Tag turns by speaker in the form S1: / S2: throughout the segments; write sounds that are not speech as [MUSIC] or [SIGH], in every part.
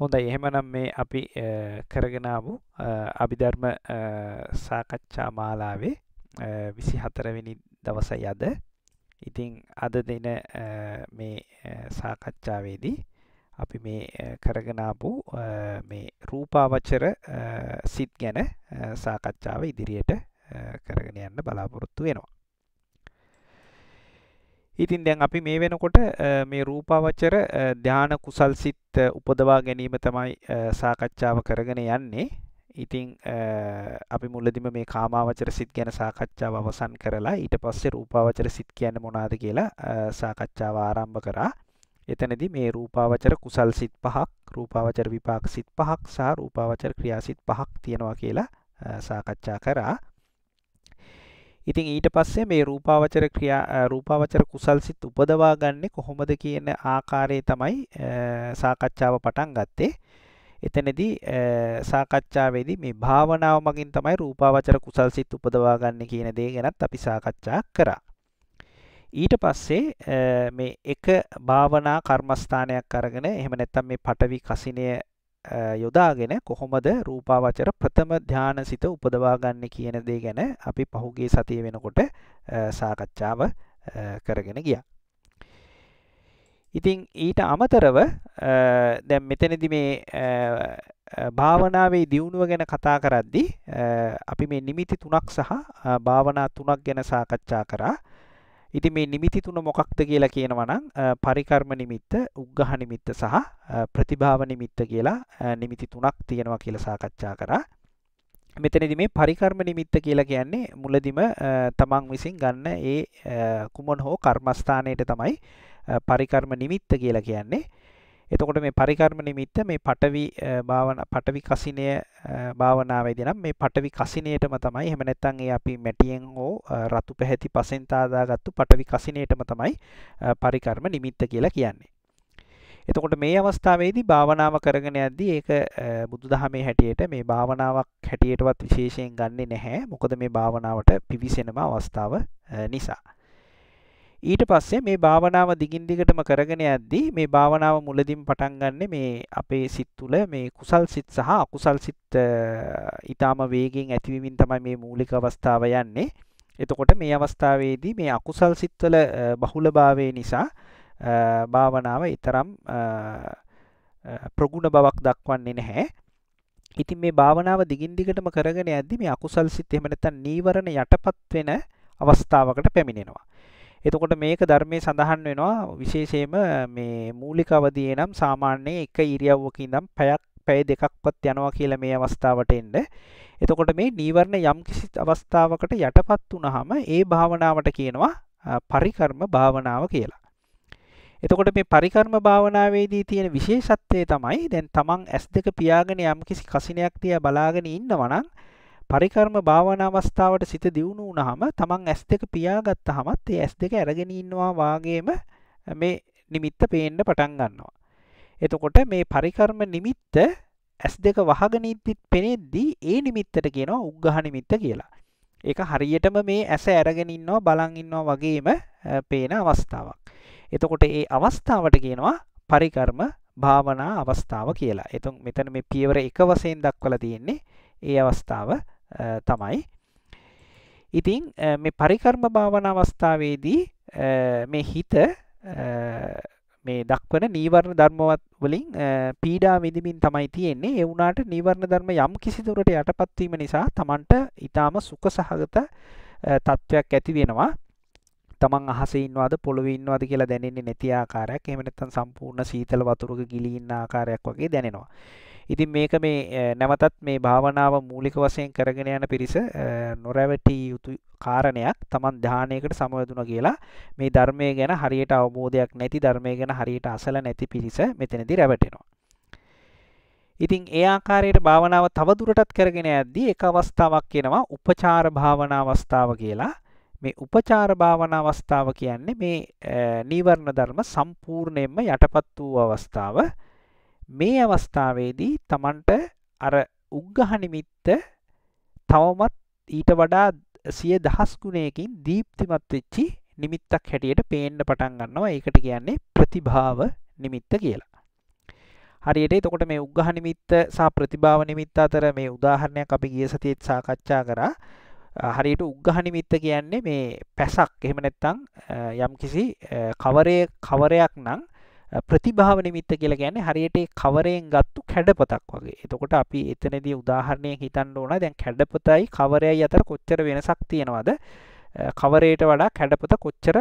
S1: හොඳ එහෙමනම් මේ අපි කරගෙනාවු අභිධර්ම සාකච්ඡා මාලාවේ විසි හතරවෙනි දවසයි අද ඉතිං අද දෙන මේ සාකච්ඡාවේදී අපි මේ කරගෙනාපු මේ රූපාවච්චර සිත් ගැන සාකච්ඡාව ඉදිරියට කරගෙන යන්න බලාපොරොත්තු වෙනවා ඉතින් දැන් අපි මේ වෙනකොට මේ රූපාවචර ධාන කුසල් සිත් උපදවා ගැනීම තමයි සාකච්ඡාව කරගෙන යන්නේ. ඉතින් අපි මුලදිම මේ කාමාවචර සිත් ගැන සාකච්ඡාව අවසන් කරලා ඊට පස්සේ රූපාවචර සිත් කියන්නේ මොනවාද කියලා සාකච්ඡාව ආරම්භ කරා. එතනදී මේ රූපාවචර කුසල් සිත් පහක්, රූපාවචර විපාක සිත් පහක් සහ රූපාවචර ක්‍රියා සිත් පහක් තියෙනවා කියලා සාකච්ඡා කරා. ඉතින් ඊට පස්සේ මේ රූපාවචර ක්‍රියා රූපාවචර කුසල්සිත උපදවා ගන්නෙ කොහොමද කියන ආකාරයේ තමයි සාකච්ඡාව පටන් ගත්තේ. එතනදී සාකච්ඡාවේදී මේ භාවනාව මගින් තමයි රූපාවචර කුසල්සිත උපදවා ගන්න කියන දේ ගැනත් අපි සාකච්ඡා කරා. ඊට පස්සේ මේ එක භාවනා කර්මස්ථානයක් අරගෙන එහෙම නැත්නම් මේ පටවි කසිනය යොදාගෙන කොහොමද රූපාවචර ප්‍රථම ධාන සිත උපදවාගන්න කියන දේ ගැන අපි පහුගේ සතිය වෙනකොට සාකච්ඡාව කරගෙන ගිය. ඉතිං ඊට අමතරව දැම් මෙතනදි මේ භාවනාවේ දියුණුව ගැන කතා කරද්දි අපි මේ නිමිති තුනක් සහ භාවනා තුනක් ගැන සාකච්ඡා කරා ඉතින් මේ නිමිති තුන මොකක්ද කියලා කියනවා නම් පරිකර්ම නිමිත්ත, උග්ඝහ නිමිත්ත සහ ප්‍රතිභාව නිමිත්ත කියලා නිමිති තුනක් තියෙනවා කියලා සාකච්ඡා කරා. මෙතනදි මේ පරිකර්ම නිමිත්ත කියලා කියන්නේ මුලදිම තමන් විසින් ගන්න ඒ කුමන හෝ කර්මස්ථානයට තමයි පරිකර්ම නිමිත්ත කියලා කියන්නේ. එතකොට මේ පරිකර්ම නිමිත්ත මේ පටවි භාවනා පටවි කසිනය භාවනාවේදී නම් මේ පටවි කසිනේටම තමයි එහෙම නැත්නම් ඒ අපි මැටියෙන් හෝ රතු පැහැති පසෙන් තාදාගත්තු පටවි කසිනේටම තමයි පරිකර්ම නිමිත්ත කියලා කියන්නේ. එතකොට මේ අවස්ථාවේදී භාවනාව කරගෙන යද්දී ඒක බුදුදහමේ හැටියට මේ භාවනාවක් හැටියටවත් විශේෂයෙන් ගන්නෙ නැහැ. මොකද මේ භාවනාවට පිවිසෙනම අවස්ථාව නිසා. ඊට පස්සේ මේ භාවනාව දිගින් දිගටම කරගෙන යද්දී මේ භාවනාව මුලදින් පටන් ගන්න මේ අපේ සිත් තුළ මේ කුසල් සිත් සහ අකුසල් සිත් ඊටාම වේගෙන් ඇතිවීමෙන් තමයි මේ මූලික අවස්ථාව යන්නේ. එතකොට මේ අවස්ථාවේදී මේ අකුසල් සිත්වල බහුලභාවය නිසා භාවනාව ඊතරම් ප්‍රගුණ බවක් දක්වන්නේ නැහැ. ඉතින් මේ භාවනාව දිගින් දිගටම කරගෙන යද්දී මේ අකුසල් සිත් එහෙම නැත්නම් නීවරණ යටපත් වෙන අවස්ථාවකට පැමිණෙනවා. එතකොට මේක ධර්මයේ සඳහන් වෙනවා විශේෂයෙන්ම මේ මූලික අවධියේ නම් සාමාන්‍ය එක ඉරියව්වක ඉඳන් පැයක් පැය දෙකක්වත් යනවා කියලා මේ අවස්ථාවට එන්න. එතකොට මේ නීවරණ යම්කිසි අවස්ථාවකට යටපත් වුනහම ඒ භාවනාවට කියනවා පරිකර්ම භාවනාව කියලා. එතකොට මේ පරිකර්ම භාවනාවේදී තියෙන විශේෂත්වය තමයි දැන් තමන් S2 පියාගෙන යම්කිසි කසිනයක් තියා බලාගෙන ඉන්නවා නම් පරිකර්ම භාවනා අවස්ථාවට සිත දියුණු වුණාම තමන් ඇස් දෙක පියාගත්තාමත් ඒ ඇස් දෙක අරගෙන ඉන්නවා වාගේම මේ නිමිත්ත පේන්න පටන් ගන්නවා. එතකොට මේ පරිකර්ම නිමිත්ත ඇස් දෙක වහගෙන ඉද්දිත් පෙනෙද්දී ඒ නිමිත්තට කියනවා උග්ඝහ නිමිත්ත කියලා. ඒක හරියටම මේ ඇස අරගෙන ඉන්නවා බලන් ඉන්නවා වගේම පේන අවස්ථාවක්. එතකොට ඒ අවස්ථාවට කියනවා පරිකර්ම භාවනා අවස්ථාව කියලා. එතකොට මෙතන මේ පියවර එක වශයෙන් දක්වලා තියෙන්නේ ඒ අවස්ථාව තමයි ඉතින් මේ පරිකර්ම භාවන අවස්ථාවේදී මේ හිත මේ දක්වන නීවරණ ධර්මවත් වලින් පීඩා විඳමින් තමයි තියෙන්නේ ඒ වුණාට නීවරණ ධර්ම යම් කිසි දුරට යටපත් වීම නිසා Tamanට ඊටාම සුඛ සහගත තත්වයක් ඇති වෙනවා තමන් අහසේ ඉන්නවද පොළොවේ ඉන්නවද කියලා දැනෙන්නේ නැති ආකාරයක් එහෙම නැත්නම් සම්පූර්ණ සීතල වතුරක ගිලී ඉන්න ආකාරයක් වගේ දැනෙනවා ඉතින් මේක මේ නැවතත් මේ භාවනාව මූලික වශයෙන් කරගෙන යන පිරිස නොරැවටී යුතු කාරණයක් Taman ධානයේකට සමවැදුණා කියලා මේ ධර්මයේ ගැන හරියට අවබෝධයක් නැති ධර්මයේ ගැන හරියට අසල නැති පිරිස මෙතනදී රැවටෙනවා. ඉතින් ඒ ආකාරයට භාවනාව තව දුරටත් කරගෙන යද්දී එක අවස්ථාවක් එනවා උපචාර භාවනා අවස්ථාව කියලා. මේ උපචාර භාවනා අවස්ථාව කියන්නේ මේ නීවරණ ධර්ම සම්පූර්ණයෙන්ම යටපත් වූ අවස්ථාව. මේ අවස්ථාවේදී Tamanට අර උග්ඝහ නිමිත්ත තවමත් ඊට වඩා සිය දහස් ගුණයකින් දීප්තිමත් වෙච්චි නිමිත්තක් හැටියට පේන්න පටන් ගන්නවා. ඒකට කියන්නේ ප්‍රතිභාව නිමිත්ත කියලා. හරියට එතකොට මේ උග්ඝහ නිමිත්ත සහ ප්‍රතිභාව නිමිත්ත අතර මේ උදාහරණයක් අපි ගිය සතියේත් සාකච්ඡා කරා. හරියට උග්ඝහ නිමිත්ත කියන්නේ මේ පැසක් එහෙම නැත්නම් යම්කිසි කවරේ කවරයක් නම් ප්‍රතිභාව නිමිත්ත කියලා කියන්නේ හරියට කවරයෙන් ගත්තු කැඩපතක් වගේ. එතකොට අපි එතනදී උදාහරණයක් හිතන්න ඕන දැන් කැඩපතයි කවරයයි අතර කොච්චර වෙනසක් තියෙනවද? කවරයට වඩා කැඩපත කොච්චර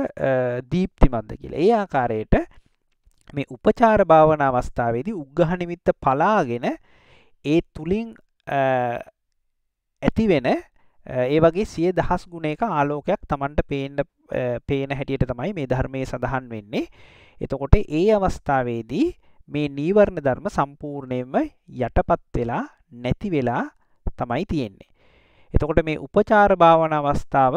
S1: දීප්තිමත්ද කියලා. ඒ ආකාරයට මේ උපචාර භාවනා අවස්ථාවේදී උග්ඝහ නිමිත්ත පලාගෙන ඒ තුලින් ඇතිවෙන ඒ වගේ සිය දහස් ගුණයක ආලෝකයක් Tamanට පේන්න පේන හැටියට තමයි මේ ධර්මයේ සඳහන් වෙන්නේ. එතකොට ඒ අවස්ථාවේදී මේ නීවරණ ධර්ම සම්පූර්ණයෙන්ම යටපත් වෙලා නැති වෙලා තමයි තියෙන්නේ. එතකොට මේ උපචාර භාවනා අවස්ථාව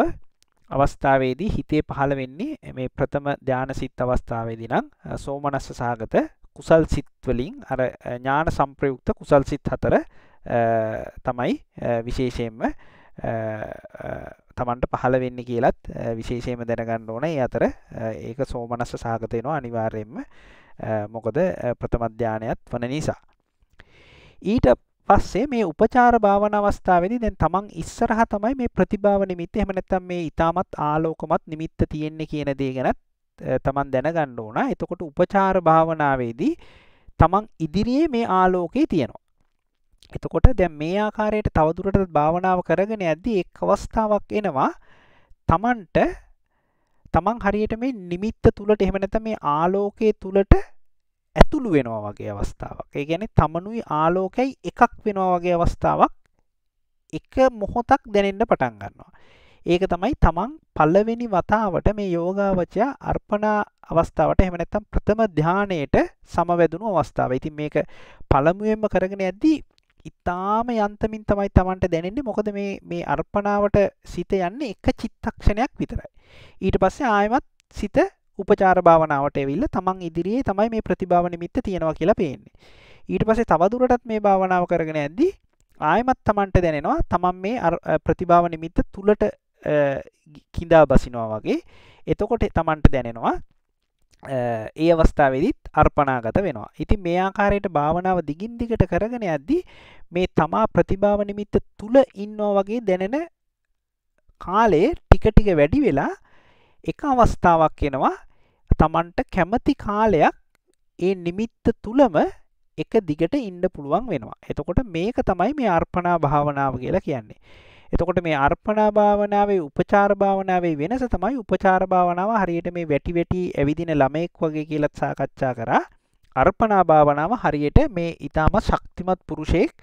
S1: අවස්ථාවේදී හිතේ පහළ වෙන්නේ මේ ප්‍රථම ධාන සිත් අවස්ථාවේදී නම් සෝමනස්ස සහගත කුසල් සිත් වලින් අර ඥාන සංප්‍රයුක්ත කුසල් සිත් හතර තමයි විශේෂයෙන්ම තමන්ට පහළ වෙන්න කියලත් විශේෂයම දැනගන්න ඕන අතර ඒක සෝමනස්ස සහගතයනවා අනිවාර්යෙන්ම මොකද ප්‍රථමධ්‍යානයත් වන නිසා. ඊට පස්සේ මේ උපචාර භාවන අවස්ථාවේදී දැන් තමන් ඉස්සරහ තමයි මේ ප්‍රතිභාව නිමිත්ත එහෙම නැත්නම් මේ ඊටමත් ආලෝකමත් නිමිත්ත තියෙන්නේ කියන දේ ගැනත් තමන් දැනගන්න ඕන. එතකොට උපචාර භාවනාවේදී තමන් ඉදිරියේ මේ ආලෝකය තියෙනවා. එතකොට දැන් මේ ආකාරයට තවදුරටත් භාවනාව කරගෙන යද්දී එක් අවස්ථාවක් එනවා තමන්ට තමන් හරියට මේ නිමිත්ත තුලට එහෙම නැත්නම් මේ ආලෝකයේ තුලට ඇතුළු වෙනවා වගේ අවස්ථාවක්. ඒ කියන්නේ තමනුයි ආලෝකයයි එකක් වෙනවා වගේ අවස්ථාවක් එක මොහොතක් දැනෙන්න පටන් ගන්නවා. ඒක තමයි තමන් පළවෙනි වතාවට මේ යෝගාවචය අර්පණා අවස්ථාවට එහෙම නැත්නම් ප්‍රථම ධානයේට සමවැදුණු අවස්ථාව. ඉතින් මේක පළමුවෙන්ම කරගෙන යද්දී ඉතාම යන්තමින් තමයි තමන්ට දැනෙන්නේ මොකද මේ මේ අර්පණාවට සිත යන්නේ එක චිත්තක්ෂණයක් විතරයි. ඊට පස්සේ ආයමත් සිත උපචාර භාවනාවට ඇවිල්ලා තමන් ඉදිරියේ තමයි මේ ප්‍රතිභාව නිමිත්ත තියෙනවා කියලා පේන්නේ. ඊට පස්සේ තවදුරටත් මේ භාවනාව කරගෙන යද්දී ආයමත් තමන්ට දැනෙනවා තමන් මේ ප්‍රතිභාව නිමිත්ත තුලට කිඳා බසිනවා වගේ. එතකොට තමන්ට දැනෙනවා ඒ අවස්ථාවදිත් අර්පනාගත වෙනවා. ඉතින් මේ ආකාරයට භාවනාව දිගින් දිගට කරගෙන යද්දී මේ තමා ප්‍රතිභාව නිමිත්ත තුල ඉන්නවා වගේ දැනෙන කාලේ ටික ටික වැඩි වෙලා එක අවස්ථාවක් එනවා තමන්ට කැමති කාලයක් ඒ නිමිත්ත තුලම එක දිගට ඉන්න පුළුවන් වෙනවා. එතකොට මේක තමයි මේ අර්පණා භාවනාව කියලා කියන්නේ. එතකොට මේ අර්පණා භාවනාවේ උපචාර භාවනාවේ වෙනස තමයි උපචාර භාවනාව හරියට මේ වැටි වැටි ඇවිදින ළමෙක් වගේ කියලා සාකච්ඡා කරා. අර්පණා භාවනාව හරියට මේ ඊටාම ශක්තිමත් පුරුෂයෙක්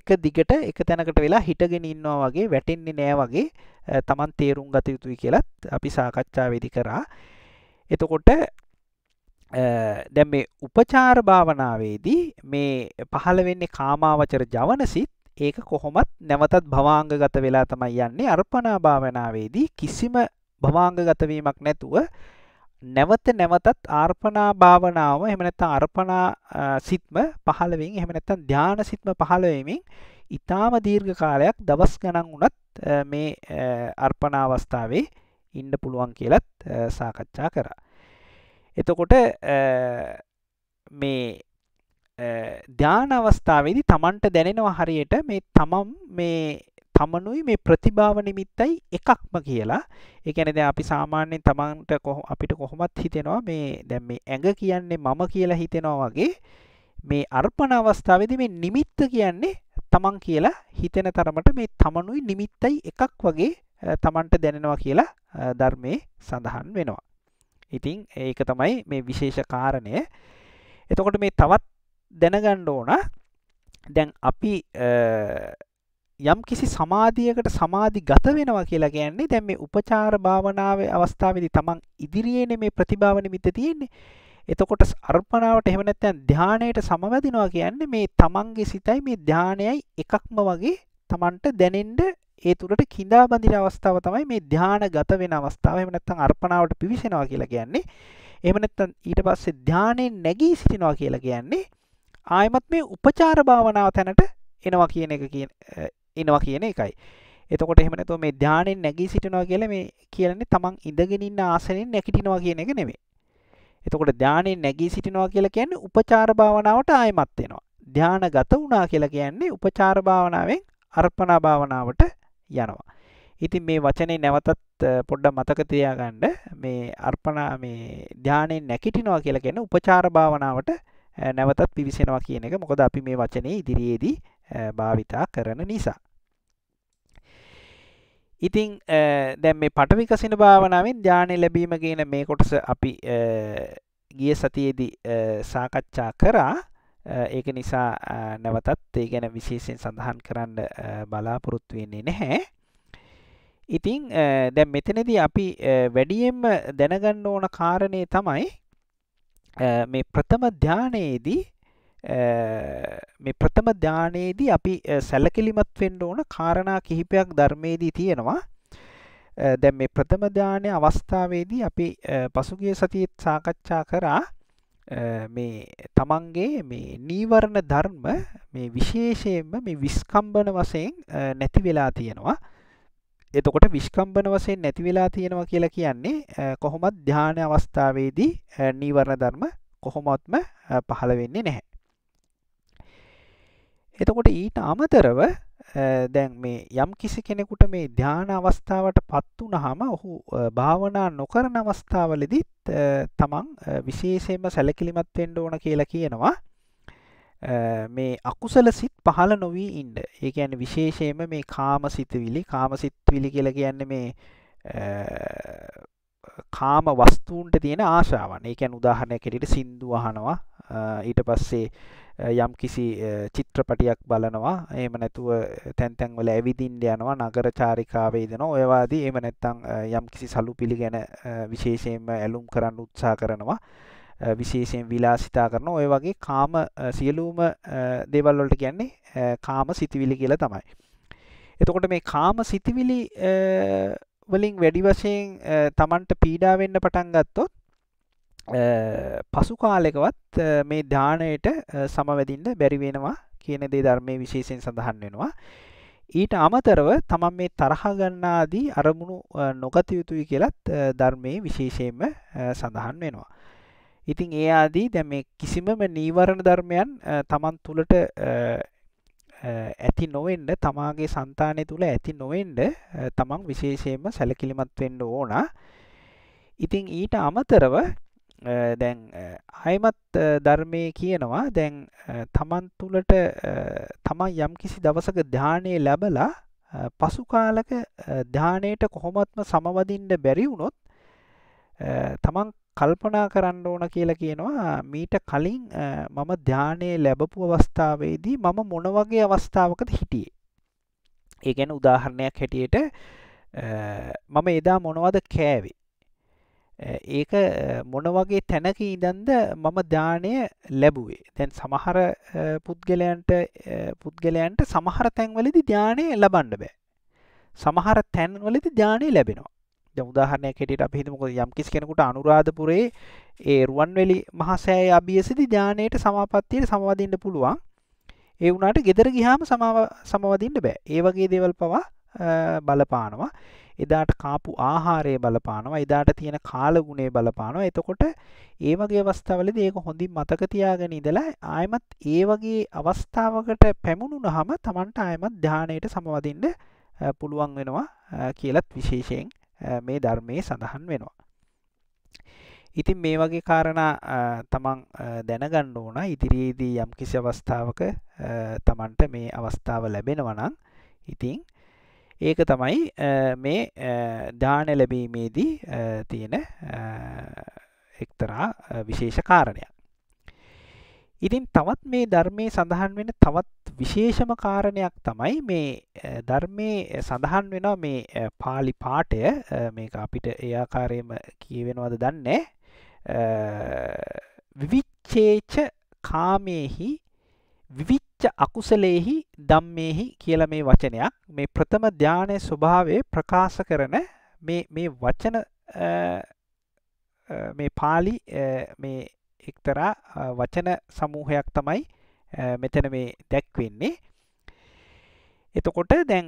S1: එක දිගට එක තැනකට වෙලා හිටගෙන ඉන්නවා වගේ වැටෙන්නේ නෑ වගේ Taman තේරුම් ගත යුතුයි කියලත් අපි සාකච්ඡාවේදී කරා. එතකොට දැන් මේ උපචාර භාවනාවේදී මේ පහළ වෙන්නේ කාමාවචර ජවනසිත ඒක කොහොමත් නැවතත් භවාංගගත වෙලා තමයි යන්නේ අර්පණා භාවනාවේදී කිසිම භවාංගගත වීමක් නැතුව නැවත නැවතත් ආර්පණා භාවනාව එහෙම නැත්නම් අර්පණා සිත්ම 15 වෙනි එහෙම නැත්නම් ධානා සිත්ම 15 වෙමින් ඊටාම දීර්ඝ කාලයක් දවස් ගණන් වුණත් මේ අර්පණ අවස්ථාවේ ඉන්න පුළුවන් කියලත් සාකච්ඡා කරා. එතකොට මේ ධ්‍යාන අවස්ථාවේදී තමන්ට දැනෙනවා හරියට මේ තමම් මේ තමනුයි මේ ප්‍රතිභාව නිමිත්තයි එකක්ම කියලා. ඒ කියන්නේ දැන් අපි සාමාන්‍යයෙන් තමන්ට අපිට කොහොමත් හිතෙනවා මේ දැන් මේ ඇඟ කියන්නේ මම කියලා හිතෙනවා වගේ මේ අර්පණ අවස්ථාවේදී මේ නිමිත්ත කියන්නේ තමන් කියලා හිතෙන තරමට මේ තමනුයි නිමිත්තයි එකක් වගේ තමන්ට දැනෙනවා කියලා ධර්මයේ සඳහන් වෙනවා. ඉතින් ඒක තමයි මේ විශේෂ කාරණය. එතකොට මේ තවත් දැනගණ්ඩ ඕන දැන් අපි යම් කිසි සමාධියකට සමාධි ගත වෙනවා කියලා කියන්නේ දැන් මේ උපචාර භාවනාව අවස්ථාවදි තමන් ඉදිරියේන මේ ප්‍රතිභාවන මිත තියෙන්නේ එතකොට අර්පණාවට එහෙමනැත්තැන් ධ්‍යානයට සමවැදිනවා කියන්නේ මේ තමන්ගේ සිතයි මේ ධ්‍යානයයි එකක්ම වගේ තමන්ට දැනෙන්ඩ ඒ තුළට කිඳා බඳින අවස්ථාව තමයි මේ ධ්‍යාන ගත වෙන අවස්ථාව එහෙම නැත්නම් අර්පණාවට පිවිසෙනවා කියලා කියන්නේ. එහෙම නැත්නම් ඊට පස්සේ ධ්‍යානෙන් නැගී සිටිනවා කියලා කියන්නේ ආයමත් මේ උපචාර භාවනාව තැනට එනවා කියන එක කියන එනවා කියන එකයි. එතකොට එහෙම නැතුව මේ ධානයෙන් නැගී සිටිනවා කියලා මේ කියන්නේ තමන් ඉඳගෙන ඉන්න ආසනෙන් නැගිටිනවා කියන එක නෙමෙයි. එතකොට ධානයෙන් නැගී සිටිනවා කියලා කියන්නේ උපචාර භාවනාවට ආයමත් වෙනවා. ධානගත වුණා කියලා කියන්නේ උපචාර භාවනාවෙන් අර්පණා භාවනාවට යනවා. ඉතින් මේ වචනේ නැවතත් පොඩ්ඩක් මතක තියාගන්න මේ අර්පණා මේ ධානයෙන් නැගිටිනවා කියලා කියන්නේ උපචාර භාවනාවට නැවතත් පිවිසෙනවා කියන එක මොකද අපි මේ වචනේ ඉදිරියේදී භාවිතා කරන නිසා. ඉතිං දැම් මේ පටවිකසින භාවනාවෙන් ධානය ලැබීම කියන මේ කොටස අපි ගිය සතියේදී සාකච්ඡා කරා ඒක නිසා නැවතත් ඒ ගැන විශේෂයෙන් සඳහන් කරන්න බලාපොරොත්තු වෙන්නේ නැහැ. ඉතිං දැම් මෙතනදී අපි වැඩියෙන්ම දැනගන්න ඕන කාරණය තමයි මේ ප්‍රථම ධානයේදී මේ ප්‍රථම ධානයේදී අපි සැලකිලිමත් වෙන්න ඕන කාරණා කිහිපයක් ධර්මයේදී තියෙනවා. දැන් මේ ප්‍රථම ධානයේ අවස්ථාවේදී අපි පසුගිය සතියේ සාකච්ඡා කරා මේ තමන්ගේ මේ නීවරණ ධර්ම මේ විශේෂයෙන්ම මේ විස්කම්බන වශයෙන් නැති වෙලා තියෙනවා. එතකොට විස්කම්බන වශයෙන් නැති වෙලා තියෙනවා කියලා කියන්නේ කොහොමත් ධානය අවස්ථාවේදී නීවරණ ධර්ම කොහොමත්ම පහළ වෙන්නේ නැහැ. එතකොට ඊට අමතරව දැන් මේ යම් කිසි කෙනෙකුට මේ ධාන අවස්ථාවට පත් වුනහම ඔහු භාවනා නොකරන අවස්ථාවලදීත් තමන් විශේෂයෙන්ම සැලකිලිමත් වෙන්න ඕන කියලා කියනවා. මේ අකුසල සිත් පහළ නොවී ඉන්ඩ ඒ ඇන විශේෂයම මේ කාම සිතවිලි කාම සිත්විලි කියල කියන්න මේ කාම වස්තුූන්ට තියෙන ආශාවන් ඒකැන් උදාහරණය කෙරට සින්දු අහනවා ඊට පස්සේ යම් කිසි චිත්‍රපටියක් බලනවා එම නැතුව තැන්තැන්වල ඇවිදින්ඩ යනවා නගර චාරිකාවේ දෙන ඔයවාදී එම නැත්තං යම් කිසි සලු පිළි ගැන විශේෂයෙන්ම ඇලුම් කරන්න උත්සා කරනවා විශේෂයෙන් විලාසිතා කරන ඔය වගේ කාම සියලුම දේවල් වලට කියන්නේ කාම සිතිවිලි කියලා තමයි. එතකොට මේ කාම සිතිවිලි වලින් වැඩි වශයෙන් Tamanට පීඩා වෙන්න පටන් ගත්තොත් පසු කාලෙකවත් මේ ධානයට සමවැදින්න බැරි වෙනවා කියන දේ ධර්මයේ විශේෂයෙන් සඳහන් වෙනවා. ඊට අමතරව තමන් මේ තරහ ගන්නාදී අරමුණු නොගත යුතුයි කියලත් ධර්මයේ විශේෂයෙන්ම සඳහන් වෙනවා. ඉතින් ඒ ආදී දැන් මේ කිසිමම නීවරණ ධර්මයන් Taman තුලට ඇති නොවෙන්න තමාගේ సంతානය තුල ඇති නොවෙන්න Taman විශේෂයෙන්ම සැලකිලිමත් වෙන්න ඕන. ඉතින් ඊට අමතරව දැන් අයමත් ධර්මයේ කියනවා දැන් Taman තුලට Taman යම්කිසි දවසක ධානයේ ලැබලා පසු කාලක ධානයට කොහොමත්ම සමවදින්න බැරි වුණොත් තමන් කල්පනා කරන්න ඕන කියලා කියනවා මීට කලින් මම ධානය ලැබපු අවස්ථාවේදී මම මොන වගේ අවස්ථාවකද හිටියේ. ඒ ගැන උදාහරණයක් හැටියට මම එදා මොනවද කෑවේ. ඒක මොන වගේ තැනක ඉදන්ද මම ධානය ලැබුවේ. දැන් සමහර පුද්ගලයන්ට පුද්ගලයන්ට සමහර තැන්වලදි ධානය ලබන්න බෑ. සමහර තැන්වලදි ධානය ලැබෙනවා. උදාහරණයක් හැටියට අපි හිතමුකෝ යම්කිසි කෙනෙකුට අනුරාධපුරේ ඒ රුවන්වැලි මහසෑය අභියසදි ධානයට සමාපත්තියට සමවදින්න පුළුවන්. ඒ වුණාට ගෙදර ගියාම සමවදින්න බෑ. ඒ වගේ දේවල් පවා බලපානවා. එදාට කාපු ආහාරය බලපානවා. එදාට තියෙන කාලගුණය බලපානවා. එතකොට ඒ වගේ අවස්ථාවලදී ඒක හොඳින් මතක තියාගෙන ඉඳලා ආයමත් ඒ වගේ අවස්ථාවකට පැමුණුනහම Tamanට ආයමත් ධානයට සමවදින්න පුළුවන් වෙනවා කියලත් විශේෂයෙන් මේ ධර්මයේ සඳහන් වෙනවා. ඉතින් මේ වගේ කාරණා තමන් දැනගන්න ඕන ඉදිරියේදී යම් කිසි අවස්ථාවක තමන්ට මේ අවස්ථාව ලැබෙනවා නම් ඉතින් ඒක තමයි මේ දාන ලැබීමේදී තියෙන එක්තරා විශේෂ කාරණයක්. ඉතින් තවත් මේ ධර්මයේ සඳහන් වෙන තවත් විශේෂම කාරණයක් තමයි මේ ධර්මයේ සඳහන් වෙනවා මේ පාලි පාඨය මේක අපිට ඒ ආකාරයෙන්ම කියවෙනවද දන්නේ විවිච්ඡේච කාමේහි විවිච්ඡ අකුසලේහි ධම්මේහි කියලා මේ වචනයක් මේ ප්‍රථම ධානයේ ස්වභාවය ප්‍රකාශ කරන මේ මේ වචන මේ පාලි මේ එක්තරා වචන සමූහයක් තමයි මෙතන මේ දැක්වෙන්නේ එතකොට දැන්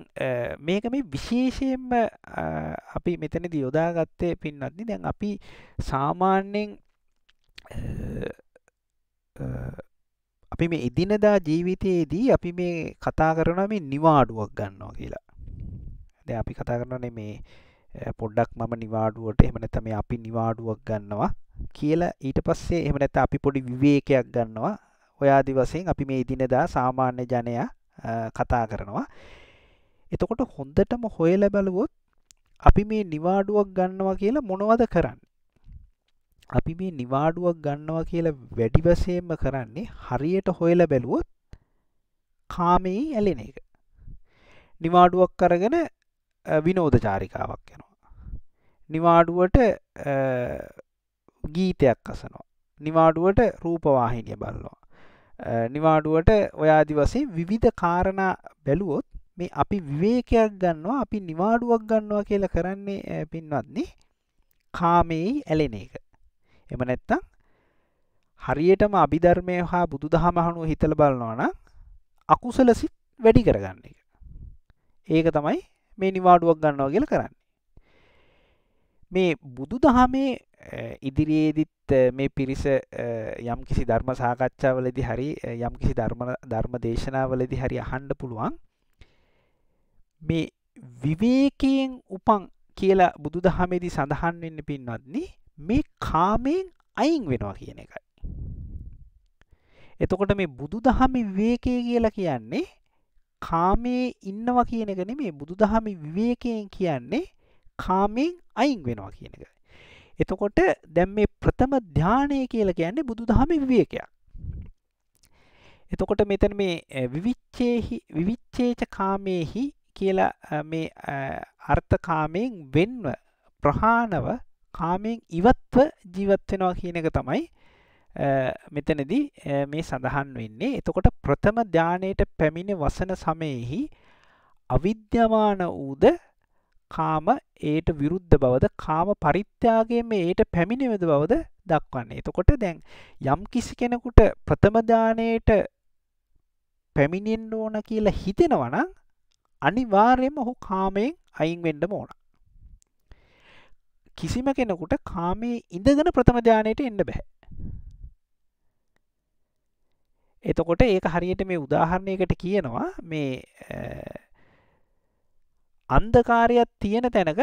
S1: මේක මේ විශේෂයෙන්ම අපි මෙතනදී යොදාගත්තේ පින්නත්නි දැන් අපි සාමාන්‍යයෙන් අපි මේ එදිනදා ජීවිතයේදී අපි මේ කතා කරනවා මේ නිවාඩුවක් ගන්නවා කියලා. දැන් අපි කතා කරනවානේ මේ පොඩ්ඩක් මම නිවාඩුවට එහෙම නැත්නම් මේ අපි නිවාඩුවක් ගන්නවා කියලා ඊට පස්සේ එහෙම නැත්නම් අපි පොඩි විවේකයක් ගන්නවා ඔය ආදි වශයෙන් අපි මේ ඉදිනදා සාමාන්‍ය ජනයා කතා කරනවා එතකොට හොඳටම හොයලා බලුවොත් අපි මේ නිවාඩුවක් ගන්නවා කියලා මොනවද කරන්නේ අපි මේ නිවාඩුවක් ගන්නවා කියලා වැඩි වශයෙන්ම කරන්නේ හරියට හොයලා බැලුවොත් කාමයේ ඇලෙන එක. නිවාඩුවක් අරගෙන විනෝධ චාරිකාවක් යනවා. නිවාඩුවට ගීතයක් අසනවා. නිවාඩුවට රූපවාහිනිය බලනවා. නිවාඩුවට ඔයාදි වසේ විවිධ කාරණ බැලුවොත් මේ අපි විවේකයක් ගන්නවා අපි නිවාඩුවක් ගන්නවා කියලා කරන්නේ පින්වත්න්නේ කාමෙයි ඇලෙන එක. එම නැත්තං හරියටම අභිධර්මය හා බුදු දහමහනුව හිතල බලනවා නම් අකුසලසිත් වැඩි කරගන්න එක. ඒක තමයි මේ නිවාඩුවක් ගන්නවා කියලා කරන්නේ. මේ බුදු දහමේ ඉදිරියේදිත් මේ පිරිස යම් කිසි ධර්ම සාකච්ඡාවලදී හරි යම් කිසි ධර්ම ධර්ම දේශනාවලදී හරි අහන්න පුළුවන් මේ විවේකයෙන් උපන් කියලා බුදු දහමේදී සඳහන් වෙන්න පින්වත්නි මේ කාමයෙන් අයින් වෙනවා කියන එකයි. එතකොට මේ බුදු දහමේ විවේකය කියලා කියන්නේ කාමයේ ඉන්නවා කියන එක නෙමේ බුදුදහමේ විවේකයෙන් කියන්නේ කාමෙන් අයින් වෙනවා කියන එක. එතකොට දැන් මේ ප්‍රථම ධානය කියලා කියන්නේ බුදුදහමේ විවේකයක්. එතකොට මෙතන මේ විවිච්ඡේහි විවිච්ඡේච කාමේහි කියලා මේ අර්ථකාමයෙන් වෙන්ව ප්‍රහාණව කාමයෙන් ඉවත්ව ජීවත් වෙනවා කියන එක තමයි මෙතනදී මේ සඳහන් වෙන්නේ එතකොට ප්‍රථම ධානයට පැමිණ වසන සමයෙහි අවිද්‍යමාන වූද කාම ඒට විරුද්ධ බවද කාම පරිත්‍යාගයෙන් ඒට පැමිණෙවද බවද දක්වන්නේ. එතකොට දැන් යම් කිසි කෙනෙකුට ප්‍රථම ධානයට පැමිණෙන්න ඕන කියලා හිතෙනවා නම් අනිවාර්යයෙන්ම ඔහු කාමයෙන් අයින් වෙන්න ඕන. කිසිම කෙනෙකුට කාමයේ ඉඳගෙන ප්‍රථම ධානයට එන්න බෑ. එතකොට ඒක හරියට මේ උදාහරණයකට කියනවා මේ අන්ධකාරයක් තියෙන තැනක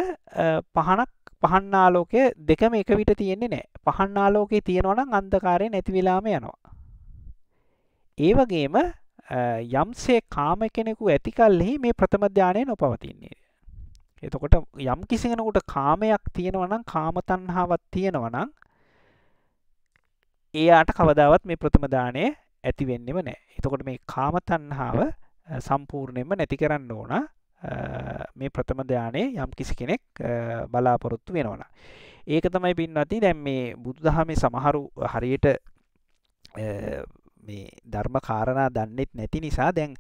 S1: පහනක් පහන් ආලෝකය දෙකම එක විට තියෙන්නේ නැහැ. පහන් ආලෝකය තියෙනවා නම් අන්ධකාරය නැති වෙලාම යනවා. ඒ වගේම යම්සේ කාම කෙනෙකු ඇති කල්හි මේ ප්‍රථම ධානය නොපවතින්නේ. එතකොට යම් කිසි කෙනෙකුට කාමයක් තියෙනවා නම් කාම තණ්හාවක් තියෙනවා නම් එයාට කවදාවත් මේ ප්‍රථම ධානය ඇති වෙන්නෙම නෑ. එතකොට මේ කාම තණ්හාව සම්පූර්ණයෙන්ම නැති කරන්න ඕන මේ ප්‍රථම ධානයේ යම් කිසි කෙනෙක් බලාපොරොත්තු වෙනවනම්. ඒක තමයි පින්වත්නි දැන් මේ බුදුදහමේ සමහරු හරියට මේ ධර්ම කාරණා දන්නෙත් නැති නිසා දැන්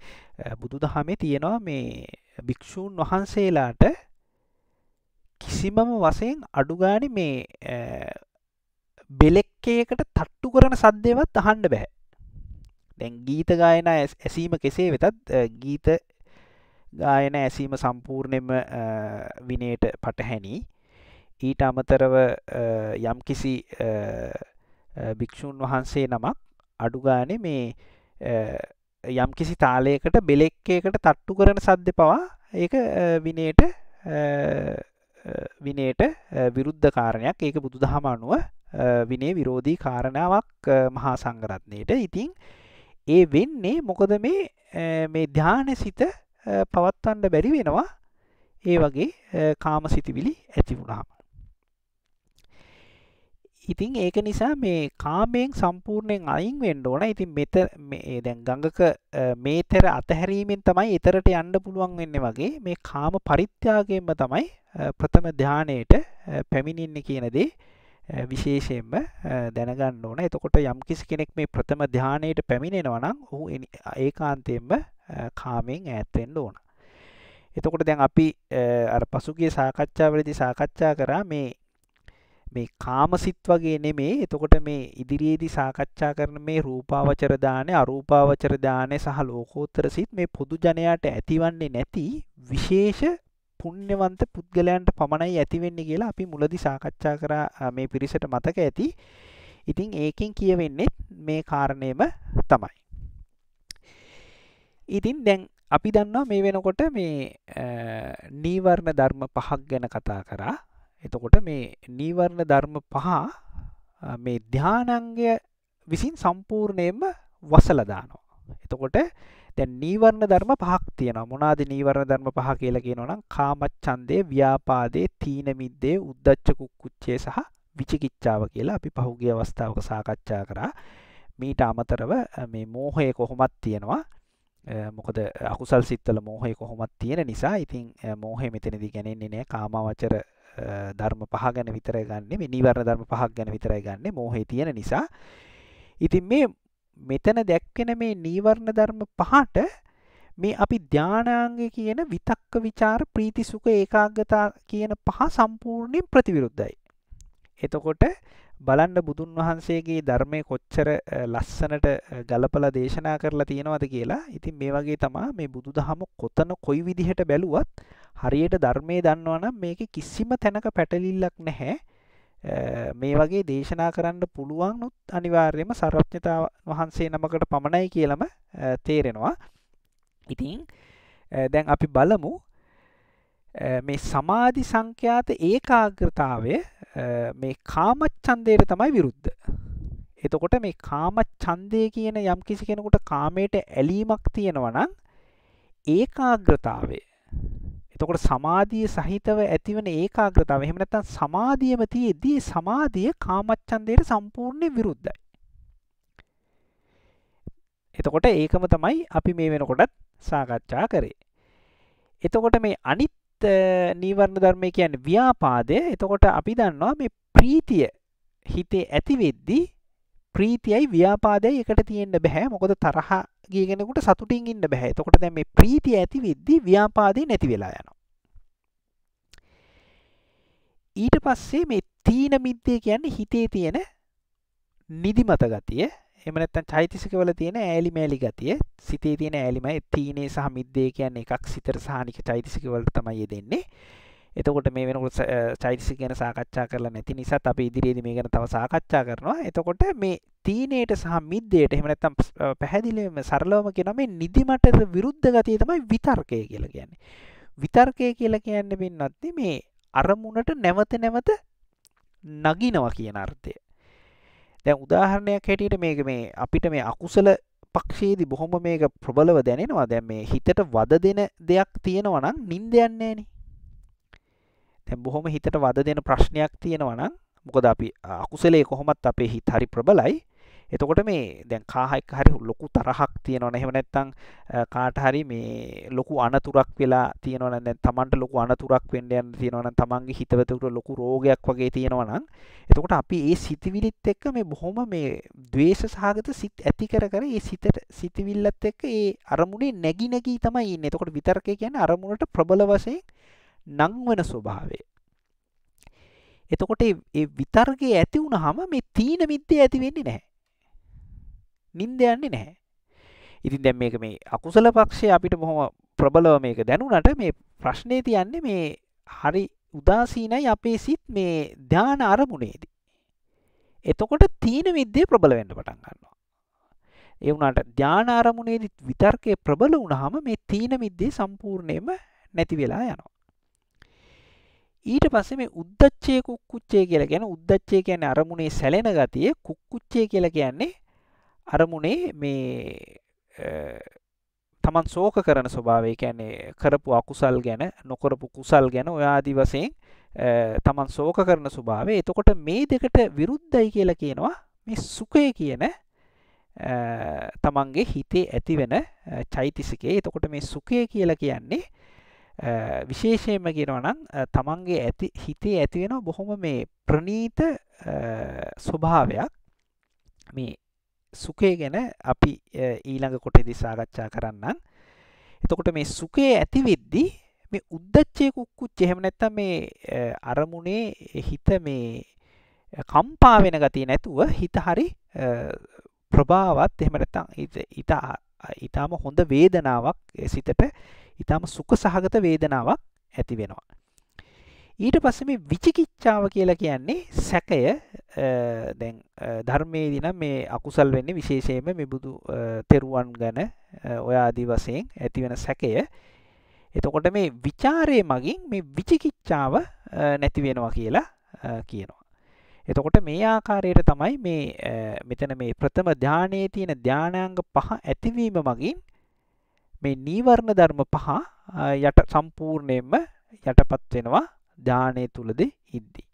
S1: බුදුදහමේ තියෙනවා මේ භික්ෂූන් වහන්සේලාට කිසිමම වශයෙන් අඩුගානේ මේ බෙලෙක්කයකට තට්ටු කරන සද්දේවත් අහන්න බෑ. දැන් ගීත ගායන ඇසීම කෙසේ වෙතත් ගීත ගායන ඇසීම සම්පූර්ණයම විනයට පටහැනි ඊට අමතරව යම් කිසි භික්‍ෂූන් වහන්සේ නමක් අඩුගානෙ මේ යම් කිසි තාලයකට බෙලෙක්කයකට තට්ටු කරන සද්ධ පවා ඒක විනයට විනයට විරුද්ධ කාරණයක් ඒක බුදු දහම අනුව විනේ විරෝධී කාරණාවක් මහා සංගරත්නයට ඉතිං ඒ වෙන්නේ මොකද මේ මේ ධානසිත පවත්වන්න බැරි වෙනවා ඒ වගේ කාමසිතවිලි ඇති වුණාම. ඉතින් ඒක නිසා මේ කාමයෙන් සම්පූර්ණයෙන් අයින් වෙන්න ඕන. ඉතින් මෙත මේ දැන් ගඟක මේතර අතහැරීමෙන් තමයි ඊතරට යන්න පුළුවන් වෙන්නේ වගේ මේ කාම පරිත්‍යාගයෙන්ම තමයි ප්‍රථම ධානයේට පැමිණෙන්නේ කියන දේ විශේෂයෙන්ම දැනගන්න ඕන එතකොට යම් කිසි කෙනෙක් මේ ප්‍රථම ධානයට පැමිණෙනවා නම් ඔහු ඒ කාන්තයෙන්ම කාමෙන් ඈත්වෙන්න ඕන එතකොට දැන් අපි අර පසුගිය සාකච්ඡාවලදී සාකච්ඡා කරා මේ මේ කාමසිත් වගේ නෙමේ එතකොට මේ ඉදිරියේදී සාකච්ඡා කරන මේ රූපාවචර දාන අරූපාවචර දාන සහ ලෝකෝත්තර සිත් මේ පොදු ජනයාට ඇතිවන්නේ නැති විශේෂ පුුණ්‍යවන්ත පුද්ගලයන්ට පමණයි ඇතිවෙන්න කියලා අපි මුලදි සාකච්ඡා කරා මේ පිරිසට මතක ඇති ඉතිං ඒකින් කියවෙන්නෙත් මේ කාරණයම තමයි. ඉතින් දැන් අපි දන්නවා මේ වෙනකොට මේ නීවර්ණ ධර්ම පහක් ගැන කතා කරා එතකොට මේ නීවර්ණ ධර්ම පහ මේ ධ්‍යානංගය විසින් සම්පූර්ණයෙන්ම වසලදානවා. එතකොට දැන් නීවරණ ධර්ම පහක් තියෙනවා. මොනවාද නීවරණ ධර්ම පහ කියලා කියනවනම් කාමච්ඡන්දේ, ව්‍යාපාදේ, තීන මිද්දේ, උද්ධච්ච කුක්කුච්චේ සහ විචිකිච්ඡාව කියලා අපි පහුගිය අවස්ථාවක සාකච්ඡා කරා. මීට අමතරව මේ මෝහය කොහොමද තියෙනවා? මොකද අකුසල් සිත්වල මෝහය කොහොමද තියෙන නිසා ඉතින් මෝහය මෙතනදී ගන්නේ නෑ කාමවචර ධර්ම පහ ගැන විතරයි ගන්නෙ මේ නීවරණ ධර්ම පහක් ගැන විතරයි ගන්නෙ මෝහය තියෙන නිසා. ඉතින් මේ මෙතන දැක්කෙන මේ නීවරණ ධර්ම පහට මේ අපි ධානාංග කියන විතක්ක ਵਿਚාර ප්‍රීති සුඛ ඒකාග්‍රතා කියන පහ සම්පූර්ණයෙන් ප්‍රතිවිරුද්ධයි. එතකොට බලන්න බුදුන් වහන්සේගේ ධර්මයේ කොච්චර ලස්සනට ගලපලා දේශනා කරලා තියෙනවද කියලා. ඉතින් මේ වගේ තමයි මේ බුදුදහම කොතන කොයි විදිහට බැලුවත් හරියට ධර්මයේ දන්නවනම් මේකේ කිසිම තැනක පැටලිල්ලක් නැහැ. මේ වගේ දේශනා කරන්න පුළුවන් නොත් අනිවාර්යයෙන්ම සර්වඥතා වහන්සේ නමකට පමණයි කියලම තේරෙනවා. ඉතින් දැන් අපි බලමු මේ සමාධි සංඛ්‍යාත ඒකාග්‍රතාවය මේ කාමච්ඡන්දයට තමයි විරුද්ධ. එතකොට මේ කාමච්ඡන්දය කියන යම්කිසි කෙනෙකුට කාමයට ඇලීමක් තියෙනවා නම් ඒකාග්‍රතාවය එතකොට සමාධිය සහිතව ඇතිවන ඒකාග්‍රතාව එහෙම නැත්නම් සමාධියම තියේදී සමාධිය කාමච්ඡන්දයට සම්පූර්ණයෙන් විරුද්ධයි. එතකොට ඒකම තමයි අපි මේ වෙනකොටත් සාකච්ඡා කරේ. එතකොට මේ අනිත් නීවරණ ධර්මය කියන්නේ ව්‍යාපාදය. එතකොට අපි දන්නවා මේ ප්‍රීතිය හිතේ ඇති වෙද්දී ප්‍රීතියයි ව්‍යාපාදයයි එකට තියෙන්න බෑ මොකද තරහා ගියගෙනකුට සතුටින් ඉන්න බැහැ තකොට දැම ප්‍රීති ඇති විද්දි ව්‍යාපාදී නැති වෙලා යනවා ඊට පස්සේ මේ තීන මිද්දේ කියන්නේ හිතේ තියෙන නිදිමත ගතිය එම නැත්තම් චෛතසිකවල තියෙන ඈලි මෑලි ගතිය සිතේ තියෙන ඈලිමයි තීනේ සහ මිද්දේ කියන්නේ එකක් සිතට සානික චෛතසිකවලට තමයි දෙන්නේ එතකොට මේ වෙනකොට චෛතසික ගැන සාකච්ඡා කරලා නැති නිසා අපි ඉදිරියේදී මේ ගැන තව සාකච්ඡා කරනවා එතකොට මේ තීනයට සහ මිද්දයට එහෙම නැත්නම් පැහැදිලිවම සරලවම කියනවා මේ නිදිමතට විරුද්ධ ගතිය තමයි විතර්කය කියලා කියන්නේ. විතර්කය කියලා කියන්නේ පින්නත් මේ අරමුණට නැවත නැවත නගිනවා කියන අර්ථය. දැන් උදාහරණයක් හැටියට මේක මේ අපිට මේ අකුසල පක්ෂයේදී බොහොම මේක ප්‍රබලව දැනෙනවා. දැන් මේ හිතට වද දෙන දෙයක් තියෙනවා නම් නිින්ද යන්නේ නැහනේ. දැන් බොහොම හිතට වද දෙන ප්‍රශ්නයක් තියෙනවා නම් මොකද අපි අකුසලයේ කොහොමත් අපේ හිත හරි ප්‍රබලයි එතකොට මේ දැන් කාහයික් හරි ලොකු තරහක් තියෙනවනේ එහෙම නැත්නම් කාට හරි මේ ලොකු අනතුරක් වෙලා තියෙනවනම් දැන් Tamanට ලොකු අනතුරක් වෙන්න යන තියෙනවනම් Tamanගේ හිතවතට ලොකු රෝගයක් වගේ තියෙනවනම් එතකොට අපි ඒ සිතවිලිත් එක්ක මේ බොහොම මේ ද්වේෂ සහගත සිත් ඇති කර කර ඒ සිතට සිතවිල්ලත් එක්ක ඒ අරමුණේ නැగి නැగి තමයි ඉන්නේ. එතකොට විතරකේ කියන්නේ අරමුණට ප්‍රබල වශයෙන් නංවන ස්වභාවය. එතකොට ඒ විතර්කය ඇති වුණාම මේ තීන මිද්දේ ඇති වෙන්නේ නැහැ. නින්ද යන්නේ නැහැ. ඉතින් දැන් මේක මේ අකුසල පක්ෂය අපිට බොහොම ප්‍රබලව මේක දැනුණට මේ ප්‍රශ්නේ තියන්නේ මේ හරි උදාසීනයි අපේ සිත් මේ ධාන අරමුණේදී. එතකොට තීන විද්‍යාව ප්‍රබල වෙන්න පටන් ගන්නවා. ඒ වුණාට ධාන අරමුණේදී විතර්කයේ ප්‍රබල වුණාම මේ තීන විද්‍යාව සම්පූර්ණයෙන්ම නැති වෙලා යනවා. ඊට පස්සේ මේ උද්දච්චය කුක්කුච්චය කියලා කියන උද්දච්චය කියන්නේ අරමුණේ සැලෙන ගතිය කුක්කුච්චය කියලා කියන්නේ අරමුණේ මේ තමන් සෝක කරන ස්වභාවය කියන්නේ කරපු අකුසල් ගැන නොකරපු කුසල් ගැන ඔය ආදි වශයෙන් තමන් සෝක කරන ස්වභාවය. එතකොට මේ දෙකට විරුද්ධයි කියලා කියනවා මේ සුඛය කියන තමන්ගේ හිතේ ඇතිවෙන චෛතසිකේ. එතකොට මේ සුඛය කියලා කියන්නේ විශේෂයෙන්ම කියනවා නම් තමන්ගේ ඇති හිතේ ඇති වෙන බොහොම මේ ප්‍රනීත ස්වභාවයක් මේ සුකේ ගැන අපි ඊළඟ කොටේදී සාකච්ඡා කරන්නම්. එතකොට මේ සුකේ ඇති වෙද්දී මේ උද්දච්චය කුක්කුච්ච එහෙම නැත්නම් මේ අරමුණේ හිත මේ කම්පා වෙන ගතිය නැතුව හිත හරි ප්‍රභාවත් එහෙම නැත්නම් හිත ඊටාම හොඳ වේදනාවක් සිතට ඊටාම සුඛ සහගත වේදනාවක් ඇති වෙනවා. ඊට පස්ස මේ විචිකිච්ඡාව කියලා කියන්නේ සැකය දැන් ධර්මයේදී නම් මේ අකුසල් වෙන්නේ විශේෂයෙන්ම මේ බුදු තෙරුවන් ගැන ඔය ආදී වශයෙන් ඇති වෙන සැකය. එතකොට මේ ਵਿਚාරයේ මගින් මේ විචිකිච්ඡාව නැති වෙනවා කියලා කියනවා. එතකොට මේ ආකාරයට තමයි මේ මෙතන මේ ප්‍රථම ධානයේ තියෙන ධානාංග පහ ඇතිවීම මගින් මේ නීවරණ ධර්ම පහ යට සම්පූර්ණයෙන්ම යටපත් වෙනවා ඥානය තුලද ඉද්දී.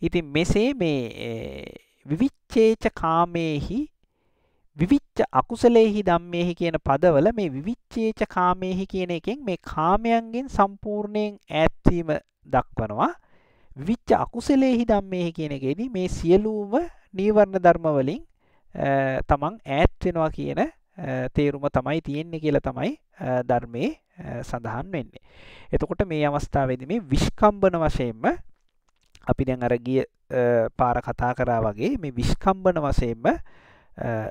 S1: ඉතින් මෙසේ මේ විවිච්ඡේච කාමේහි විවිච්ච අකුසලේහි ධම්මේහි කියන පදවල මේ විවිච්ඡේච කාමේහි කියන එකෙන් මේ කාමයන්ගෙන් සම්පූර්ණයෙන් ඈත් වීම දක්වනවා විවිච්ච අකුසලේහි ධම්මේහි කියන එකේදී මේ සියලුම නීවරණ ධර්ම වලින් තමන් ඈත් වෙනවා කියන තේරුම තමයි තියෙන්නේ කියලා තමයි ධර්මයේ සඳහන් වෙන්නේ. එතකොට මේ අවස්ථාවේදී මේ විස්කම්බන වශයෙන්ම අපි දැන් අර ගිය පාර කතා කරා වගේ මේ විස්කම්බන වශයෙන්ම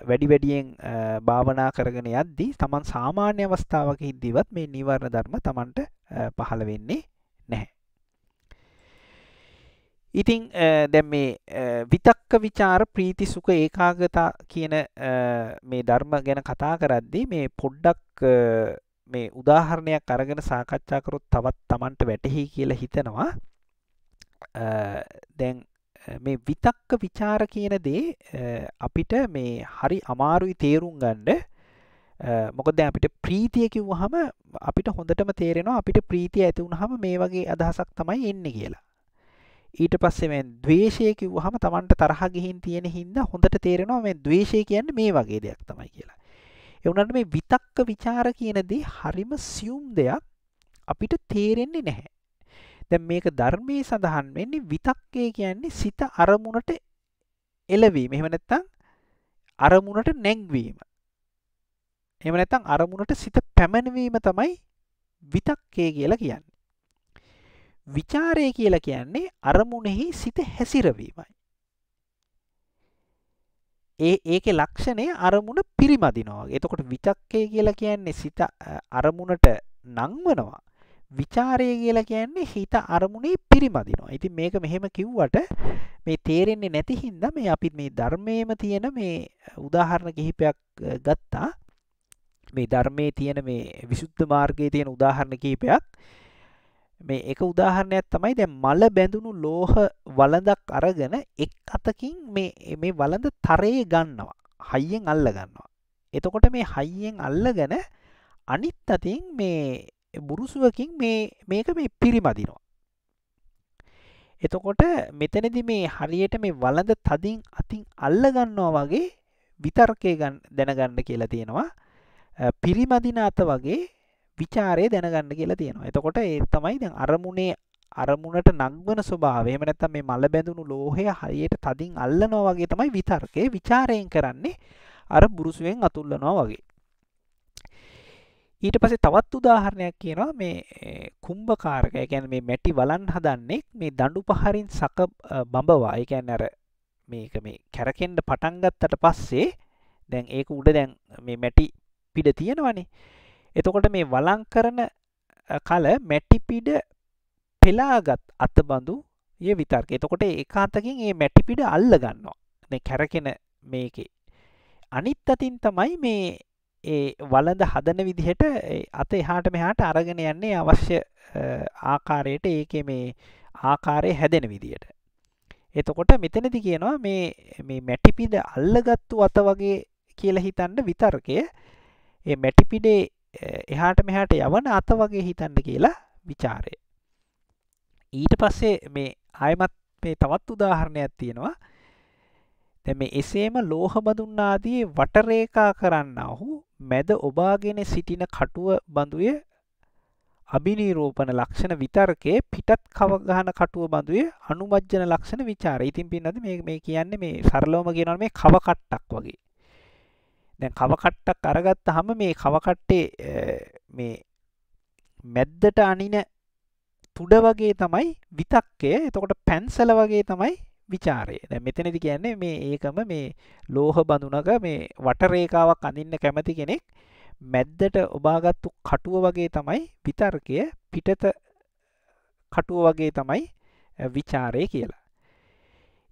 S1: වැඩි වැඩියෙන් භාවනා කරගෙන යද්දී Taman සාමාන්‍ය අවස්ථාවක ඉද්දීවත් මේ නිවර්ණ ධර්ම Tamanට පහළ වෙන්නේ නැහැ. ඉතිං දැම් මේ විතක්ක විචාර ප්‍රීති සුක ඒකාගතා කියන මේ ධර්ම ගැන කතා කරද්දී මේ පොඩ්ඩක් මේ උදාහරණයක් අරගෙන සාකච්ඡාකරොත් තවත් තමන්ට වැටහි කියලා හිතනවා දැන් මේ විතක්ක විචාර කියන දේ අපිට මේ හරි අමාරුයි තේරුම් ගණ්ඩ මොකද අපිට ප්‍රීතිය කිව්වහම අපිට හොඳටම තේරෙනවා අපිට ප්‍රීතිය ඇති වුණහම මේ වගේ අදහසක් තමයි එන්න කියලා ඊට පස්සේ මේ ද්වේෂය කිව්වහම Tamanට තරහ ගිහින් තියෙන හින්දා හොඳට තේරෙනවා මේ ද්වේෂය කියන්නේ මේ වගේ දෙයක් තමයි කියලා. ඒ වුණාට මේ විතක්ක ਵਿਚාර කියන දේ හරිම සියුම් දෙයක් අපිට තේරෙන්නේ නැහැ. දැන් මේක ධර්මයේ සඳහන් වෙන්නේ විතක්කය කියන්නේ සිත අරමුණට එළවීම. එහෙම නැත්නම් අරමුණට නැංවීම. එහෙම නැත්නම් අරමුණට සිත පැමිණවීම තමයි විතක්කය කියලා කියන්නේ. විචාරය කියලා කියන්නේ අරමුණෙහි සිත හැසිරවීමයි. ඒ ඒකේ ලක්ෂණය අරමුණ පිරිමදිනවා. එතකොට විචක්කය කියලා කියන්නේ සිත අරමුණට නංවනවා. විචාරය කියලා කියන්නේ හිත අරමුණේ පිරිමදිනවා. ඉතින් මේක මෙහෙම කිව්වට මේ තේරෙන්නේ නැති හින්දා මේ අපි මේ ධර්මයේම තියෙන මේ උදාහරණ කිහිපයක් ගත්තා. මේ ධර්මයේ තියෙන මේ විසුද්ධ මාර්ගයේ තියෙන උදාහරණ කිහිපයක් මේ එක උදාහරණයක් තමයි දැන් මල බැඳුණු ලෝහ වළඳක් අරගෙන එක් අතකින් මේ මේ වළඳ තරයේ ගන්නවා හයියෙන් අල්ල ගන්නවා එතකොට මේ හයියෙන් අල්ලගෙන අනිත් අතින් මේ බුරුසුවකින් මේ මේක මේ පිරිමදිනවා එතකොට මෙතනදි මේ හරියට මේ වළඳ තදින් අතින් අල්ල ගන්නවා වගේ විතර්කය දැනගන්න කියලා තියෙනවා පිරිමදින අත වගේ ਵਿਚාරය දැනගන්න කියලා තියෙනවා. එතකොට ඒ තමයි දැන් අරමුණේ අරමුණට නංවන ස්වභාවය එහෙම නැත්නම් මේ මල බැඳුණු ලෝහය හරියට තදින් අල්ලනවා වගේ තමයි විතර්කේ ਵਿਚාරයෙන් කරන්නේ අර බුරුසුවෙන් අතුල්ලනවා වගේ. ඊට පස්සේ තවත් උදාහරණයක් කියනවා මේ කුම්භකාරක ඒ කියන්නේ මේ මැටි වලන් හදන්නේ මේ දඬු පහරින් සක බඹවා ඒ කියන්නේ අර මේක මේ කැරකෙන්න පටන් ගත්තට පස්සේ දැන් ඒක උඩ දැන් මේ මැටි පිට තියෙනවනේ එතකොට මේ වලං කරන කල මැටිපිඩ පෙලාගත් අතබඳු ය විතර්ක එතකොට ඒකාන්තකින් ඒ මැටිපිඩ අල්ල ගන්නවා මේ කැරකෙන මේකේ අනිත් අතින් තමයි මේ ඒ වලඳ හදන විදිහට අත එහාට මෙහාට අරගෙන යන්නේ අවශ්‍ය ආකාරයට ඒකේ මේ ආකාරය හැදෙන විදිහට එතකොට මෙතනදි කියනවා මේ මේ මැටිපිඩ අල්ලගත්තු අත වගේ කියලා හිතන්න විතර්කය ඒ මැටිපිඩේ එහාට මෙහාට යවන අත වගේ හිතන්න කියලා විචාරය. ඊට පස්සේ මේ ආයමත් මේ තවත් උදාහරණයක් තියෙනවා දැ මේ එසේම ලෝහබඳුන්නාදී වටරේකා කරන්නහු මැද ඔබාගෙන සිටින කටුව බඳුය අභිනීරෝපන ලක්ෂණ විතර්කයේ පිටත් කවගහන කටුව බඳුවේ අනුමජ්ජන ලක්ෂණ විචාර ඉතින් පින්නද මේ මේ කියන්නේ මේ සරලවම කියනවා මේ කවකට්ටක් වගේ දැන් කවකට්ටක් අරගත්ත හම මේ කවකට්ටේ මේ මැද්දට අනින තුඩ වගේ තමයි විතක්කය එතකොට පැන්සල වගේ තමයි විචාරය දැ මෙතනති කියන්නේ මේ ඒකම මේ ලෝහ බඳුනක මේ වටරේකාවක් අඳන්න කැමති කෙනෙක් මැද්දට ඔබාගත්තු කටුව වගේ තමයි විතර්කය පිටත කටුව වගේ තමයි විචාරය කියලා.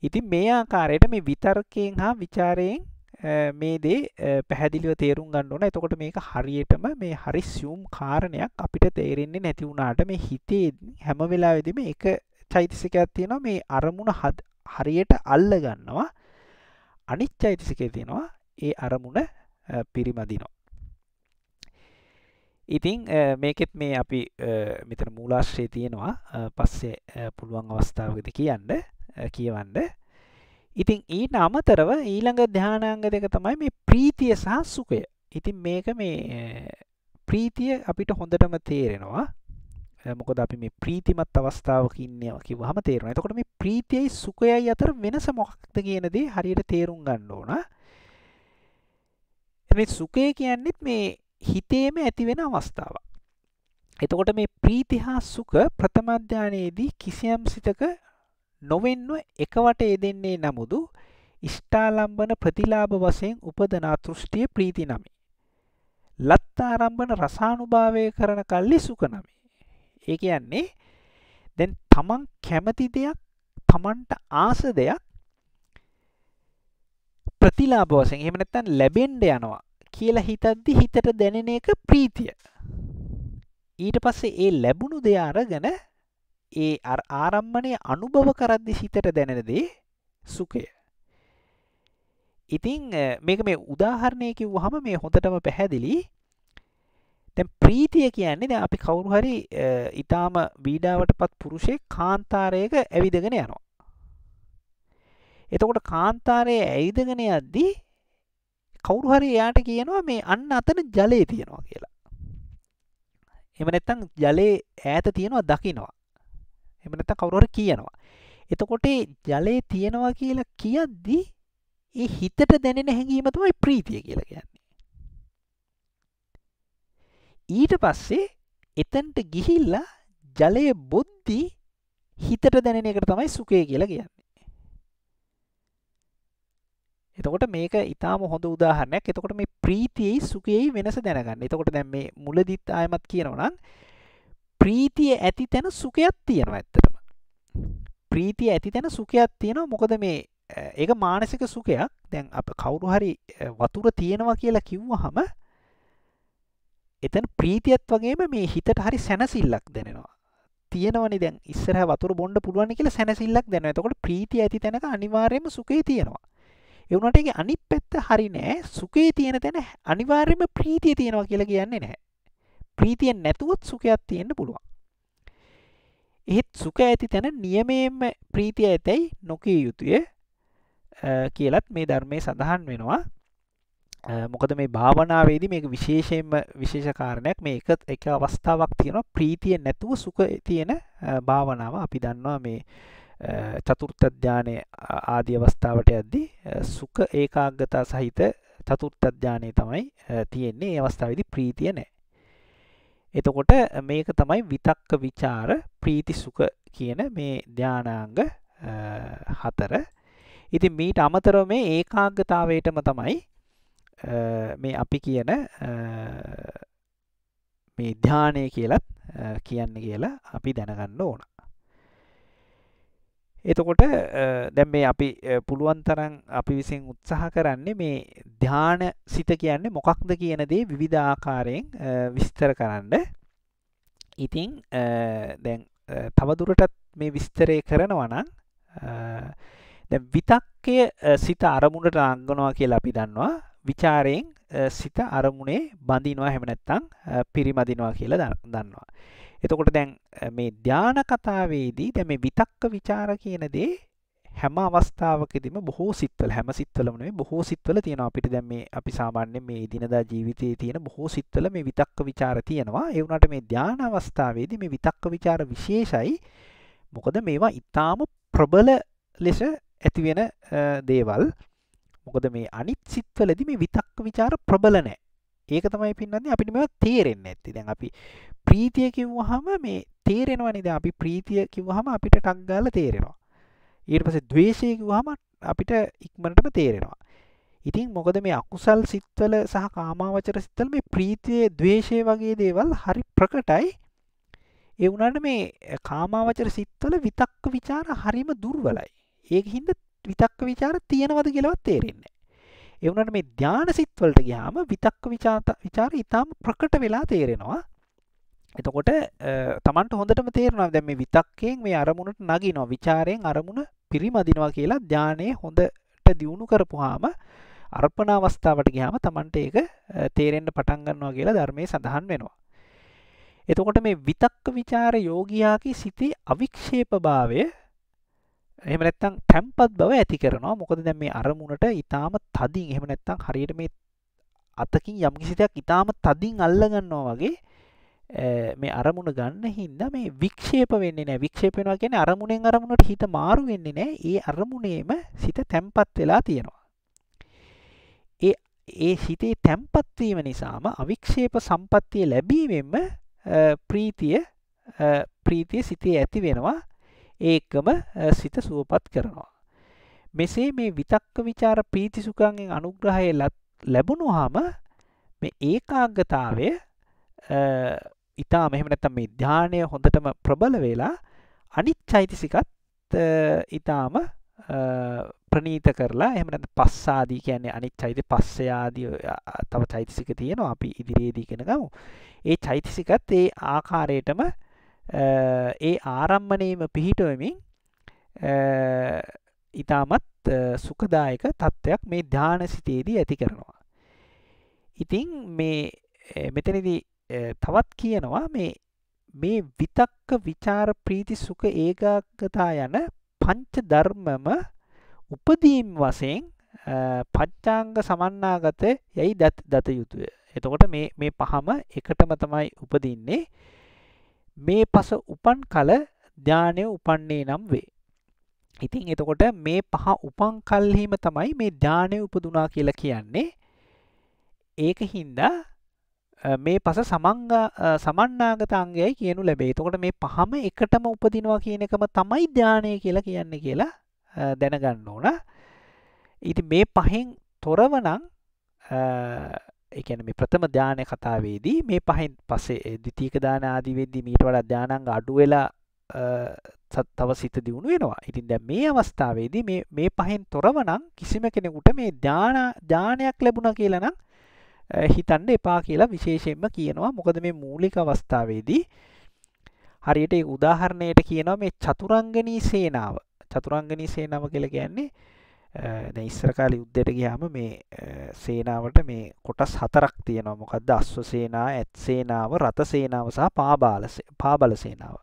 S1: ඉතින් මේ ආකාරයට මේ විතර්කයෙන් හා විචාරයෙන් මේ දේ පැහැදිලිව තේරුම් ගන්න ඕන. එතකොට මේක හරියටම මේ හරි සියුම් කාරණයක් අපිට තේරෙන්නේ නැති වුණාට මේ හිතේ හැම වෙලාවෙදිම එක චෛතසිකයක් තියෙනවා මේ අරමුණ හරියට අල්ල ගන්නවා. අනිත් චෛතසිකය තියෙනවා ඒ අරමුණ පිරිමදිනවා. ඉතිං මේකෙත් මේ අපි මෙතන මූලාශ්‍රය තියෙනවා පස්සේ පුළුවන් අවස්ථාවකද කියන්න කියවන්න ඉතින් ඊට අමතරව ඊළඟ ධානාංග දෙක තමයි මේ ප්‍රීතිය සහ සුඛය. ඉතින් මේක මේ ප්‍රීතිය අපිට හොඳටම තේරෙනවා. මොකද අපි මේ ප්‍රීතිමත් අවස්ථාවක ඉන්නවා කිව්වහම තේරෙනවා. එතකොට මේ ප්‍රීතියයි සුඛයයි අතර වෙනස මොකක්ද කියන දේ හරියට තේරුම් ගන්න ඕන. මේ සුඛය කියන්නේත් මේ හිතේම ඇති වෙන අවස්ථාවක්. එතකොට මේ ප්‍රීති හා සුඛ ප්‍රථම ධානයේදී කිසියම් සිතක නොවෙන්ව එකවට යෙදෙන්නේ නමුදු ඉෂ්ඨාලම්බන ප්‍රතිලාභ වශයෙන් උපදනා තෘෂ්ටිය ප්‍රීති නමි. ලත්තාරම්බන රසානුභාවය කරන කල්ලි සුඛ නමි. ඒ කියන්නේ දැන් තමන් කැමති දෙයක් තමන්ට ආස දෙයක් ප්‍රතිලාභ වශයෙන් එහෙම නැත්නම් ලැබෙන්න යනවා කියලා හිතද්දි හිතට දැනෙන එක ප්‍රීතිය. ඊට පස්සේ ඒ ලැබුණු දේ අරගෙන ඒ අර ආරම්මණය අනුභව කරද්දි සිතට දැනෙන දේ සුඛය. ඉතින් මේක මේ උදාහරණය කිව්වහම මේ හොඳටම පැහැදිලි. දැන් ප්‍රීතිය කියන්නේ දැන් අපි කවුරු හරි ඊටාම වීඩාවටපත් පුරුෂයෙක් කාන්තාරයක ඇවිදගෙන යනවා. එතකොට කාන්තාරයේ ඇවිදගෙන යද්දී කවුරු හරි එයාට කියනවා මේ අන්න අතන ජලය තියෙනවා කියලා. එහෙම නැත්නම් ජලයේ ඈත තියෙනවා දකින්නවා. එමනත කවුරර කියනවා. එතකොට ජලය තියෙනවා කියලා කියද්දි ඒ හිතට දැනෙන හැඟීම තමයි ප්‍රීතිය කියලා කියන්නේ. ඊට පස්සේ එතන්ට ගිහිල්ලා ජලය බොද්දි හිතට දැනෙන එකට තමයි සුකය කියලා කියන්නේ. එතකොට මේක ඉතාම හොඳ උදාහරණයක්. එතකොට මේ ප්‍රීතියයි සුකයයි වෙනස දැනගන්න. එතකොට දැන් මේ මුලදිත් ආයමත් කියනවා නම් ප්‍රීතිය ඇති තැන සුඛයක් තියෙනවා ඇත්තටම. ප්‍රීතිය ඇති තැන සුඛයක් තියෙනවා මොකද මේ ඒක මානසික සුඛයක්. දැන් අප කවුරු හරි වතුර තියෙනවා කියලා කිව්වහම එතන ප්‍රීතියත් වගේම මේ හිතට හරි සැනසෙල්ලක් දැනෙනවා. තියෙනවනේ දැන් ඉස්සරහ වතුර බොන්න පුළුවන් කියලා සැනසෙල්ලක් දැනෙනවා. එතකොට ප්‍රීතිය ඇති තැනක අනිවාර්යයෙන්ම සුඛය තියෙනවා. ඒ වුණාට ඒක අනිත් පැත්ත හරි නෑ. සුඛය තියෙන තැන අනිවාර්යයෙන්ම ප්‍රීතිය තියෙනවා කියලා කියන්නේ නැහැ. ප්‍රීතියෙන් නැතුවත් සුඛයක් තියෙන්න පුළුවන් එහෙත් සුඛ ඇති තැන නියමයෙන්ම ප්‍රීතිය ඇතැයි නොකිය යුතුය කියලත් මේ ධර්මය සඳහන් වෙනවා මොකද මේ භාවනාවේදී මේක විශේෂයෙන්ම විශේෂකාරණයක් මේ එක එක අවස්ථාවක් තියෙනවා ප්‍රීතිය නැතුව සුඛ තියෙන භාවනාව අපි දන්නවා මේ චතුර්ථ ධානයේ ආදී අවස්ථාවට යද්දී සුඛ ඒකාග්‍රතාව සහිත චතුර්ථ ධානයේ තමයි තියෙන්නේ. මේ අවස්ථාවේදී ප්‍රීතිය නැහැ. එතකොට මේක තමයි විතක්ක ਵਿਚාර ප්‍රීති සුඛ කියන මේ ධානාංග හතර. ඉතින් මීට අමතරව මේ ඒකාග්‍රතාවයටම තමයි මේ අපි කියන මේ ධානය කියලා කියන්නේ කියලා අපි දැනගන්න ඕන. එතකොට දැන් මේ අපි පුළුවන් තරම් අපි විසින් උත්සාහ කරන්නේ මේ ධාන සිත කියන්නේ මොකක්ද කියන දේ විවිධ ආකාරයෙන් විස්තර කරන්න. ඉතින් දැන් තවදුරටත් මේ විස්තරය කරනවා නම් දැන් විතක්කය සිත අරමුණට අංගනවා කියලා අපි දන්නවා. ਵਿਚාරයෙන් සිත අරමුණේ බඳිනවා හැම නැත්නම් පිරිමදිනවා කියලා දන්නවා. එතකොට දැන් මේ ධ්‍යාන කතාවේදී දැන් මේ විතක්ක ਵਿਚාර කියන දේ හැම අවස්ථාවකදීම බොහෝ සිත්වල හැම සිත්වලම නෙවෙයි බොහෝ සිත්වල තියෙනවා අපිට දැන් මේ අපි සාමාන්‍යයෙන් මේ දිනදා ජීවිතයේ තියෙන බොහෝ සිත්වල මේ විතක්ක ਵਿਚාර තියෙනවා ඒ වුණාට මේ ධ්‍යාන අවස්ථාවේදී මේ විතක්ක ਵਿਚාර විශේෂයි මොකද මේවා ඊටාම ප්‍රබල ලෙස ඇති වෙන දේවල් මොකද මේ අනිත් සිත්වලදී මේ විතක්ක ਵਿਚාර ප්‍රබල නැහැ ඒක තමයි පින්නන්නේ අපිට මේවා තේරෙන්නේ නැත්තේ. දැන් අපි ප්‍රීතිය කිව්වහම මේ තේරෙනවා නේද? අපි ප්‍රීතිය කිව්වහම අපිට ටක් ගාලා තේරෙනවා. ඊට පස්සේ ද්වේෂය කිව්වහම අපිට ඉක්මනටම තේරෙනවා. ඉතින් මොකද මේ අකුසල් සිත්වල සහ කාමාවචර සිත්වල මේ ප්‍රීතිය, ද්වේෂය වගේ දේවල් හරි ප්‍රකටයි. ඒ වුණාට මේ කාමාවචර සිත්වල විතක්ක ਵਿਚාර හරිම දුර්වලයි. ඒක හින්දා විතක්ක ਵਿਚාර තියෙනවද කියලාවත් තේරෙන්නේ ඒ වුණාට මේ ධානා සිත් වලට ගියාම විතක්ක ਵਿਚාර ඊටාම ප්‍රකට වෙලා තේරෙනවා. එතකොට තමන්ට හොඳටම තේරෙනවා දැන් මේ විතක්කයෙන් මේ අරමුණට නගිනවා. ਵਿਚාරයෙන් අරමුණ පිරිමදිනවා කියලා ධානයේ හොඳට දියුණු කරපුවාම අර්පණ අවස්ථාවට ගියාම තමන්ට ඒක තේරෙන්න පටන් ගන්නවා කියලා ධර්මයේ සඳහන් වෙනවා. එතකොට මේ විතක්ක ਵਿਚාර යෝගියාගේ සිතේ අවික්ෂේපභාවය එහෙම නැත්නම් තැම්පත් බව ඇති කරනවා. මොකද දැන් මේ අරමුණට ඊටාම තදින් එහෙම නැත්නම් හරියට මේ අතකින් යම්කිසි දෙයක් ඊටාම තදින් අල්ල ගන්නවා වගේ මේ අරමුණ ගන්න හින්දා මේ වික්ෂේප වෙන්නේ නැහැ. වික්ෂේප වෙනවා කියන්නේ අරමුණෙන් අරමුණට හිත මාරු වෙන්නේ නැහැ. ඒ අරමුණේම සිත තැම්පත් වෙලා තියෙනවා. ඒ ඒ හිතේ තැම්පත් වීම නිසාම අවික්ෂේප සම්පත්තිය ලැබීමෙන්ම ප්‍රීතිය ප්‍රීතිය සිතේ ඇති වෙනවා. ඒකම සිත සුවපත් කරනවා. මෙසේ මේ විතක්ක ਵਿਚාර ප්‍රීති සුඛයෙන් අනුග්‍රහය ලැබුණාම මේ ඒකාග්‍රතාවය ඊටාම එහෙම නැත්නම් මේ ධානය හොඳටම ප්‍රබල වෙලා අනිත් චෛතසිකත් ඊටාම ප්‍රනීත කරලා එහෙම නැත්නම් පස්සාදී කියන්නේ අනිත් චෛතසික පස්සේ ආදී තව චෛතසික තියෙනවා අපි ඉදිරියේදී ඉගෙන ගමු. ඒ චෛතසිකත් ඒ ආකාරයටම ඒ ආරම්මනීම පිහිටුවමින් ඉතාමත් සුකදායක තත්ත්වයක් මේ ධාන සිතේදී ඇති කරනවා. ඉතිං මේ මෙතනදී තවත් කියනවා මේ මේ විතක්ක විචාර ප්‍රීති සුක ඒකාගතා යන පංච ධර්මම උපදීම් වසයෙන් පච්චාංග සමන්නාගත යැයි දත යුතුය. එතකොට මේ පහම එකටම තමයි උපදින්නේ මේ පස උපන් කල ධානය උපන්නේ නම් වේ. ඉතින් එතකොට මේ පහ උපන් කල්හිම තමයි මේ ධානය උපදුනා කියලා කියන්නේ. ඒක හින්දා මේ පස සමංග සමන්නාගත අංගයයි කියනු ලැබේ. එතකොට මේ පහම එකටම උපදිනවා කියන එකම තමයි ධානය කියලා කියන්නේ කියලා දැනගන්න ඕන. ඉතින් මේ පහෙන් තොරව නම් එකන මේ ප්‍රථම ධ්‍යානය කතාවේදී මේ පහෙන් පසේ දිතීක දාන ආදිවෙද්දි මීට වඩා ධ්‍යානංග අඩුවෙලා තව සිත දියුණු වෙනවා ඉතින් දැ මේ අවස්ථාවේදී මේ පහෙන් තොරවනම් කිසිම කෙනෙකුට මේ ධ්‍යාන ධානයක් ලැබුණ කියලනම් හිතන්න එපා කියලා විශේෂයෙන්ම කියනවා මොකද මේ මූලික අවස්ථාවේදී හරියට උදාහරණයට කියනවා මේ චතුරංගනී සේනාව චතුරංගනී සේනාව කියලා කියන්නේ ඉස්සර කාලේ යුද්ධයට ගියාම මේ සේනාවට මේ කොටස් හතරක් තියෙනවා. මොකද්ද? අශ්ව සේනාව, ඇත් සේනාව, රත සේනාව සහ පාබාල පාබල සේනාව.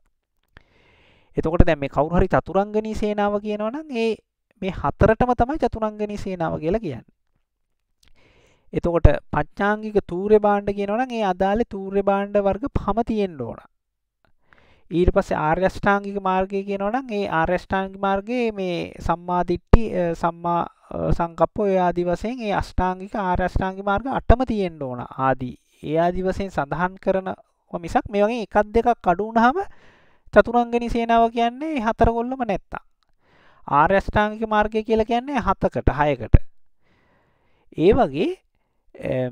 S1: එතකොට දැන් මේ කවුරු හරි චතුරංගනී සේනාව කියනවා නම් ඒ මේ හතරටම තමයි චතුරංගනී සේනාව කියලා කියන්නේ. එතකොට පඤ්චාංගික තූර්ය භාණ්ඩ කියනවා නම් ඒ අදාළේ තූර්ය භාණ්ඩ වර්ග පහම තියෙන්න ඕන. ඊට පස්සේ ආර්ය අෂ්ටාංගික මාර්ගය කියනවා නම් ඒ ආර්ය අෂ්ටාංගික මාර්ගයේ මේ සම්මා දිට්ඨි සම්මා සංකප්ප ඔය ආදි වශයෙන් ඒ අෂ්ටාංගික ආර්ය අෂ්ටාංගික මාර්ග අටම තියෙන්න ඕන ආදී ඒ ආදි වශයෙන් සඳහන් කරන මිසක් මේ වගේ එකක් දෙකක් අඩු වුණාම චතුරංගනි සේනාව කියන්නේ හතර ගොල්ලම නැත්තම් ආර්ය අෂ්ටාංගික මාර්ගය කියලා කියන්නේ හතකට හයකට ඒ වගේ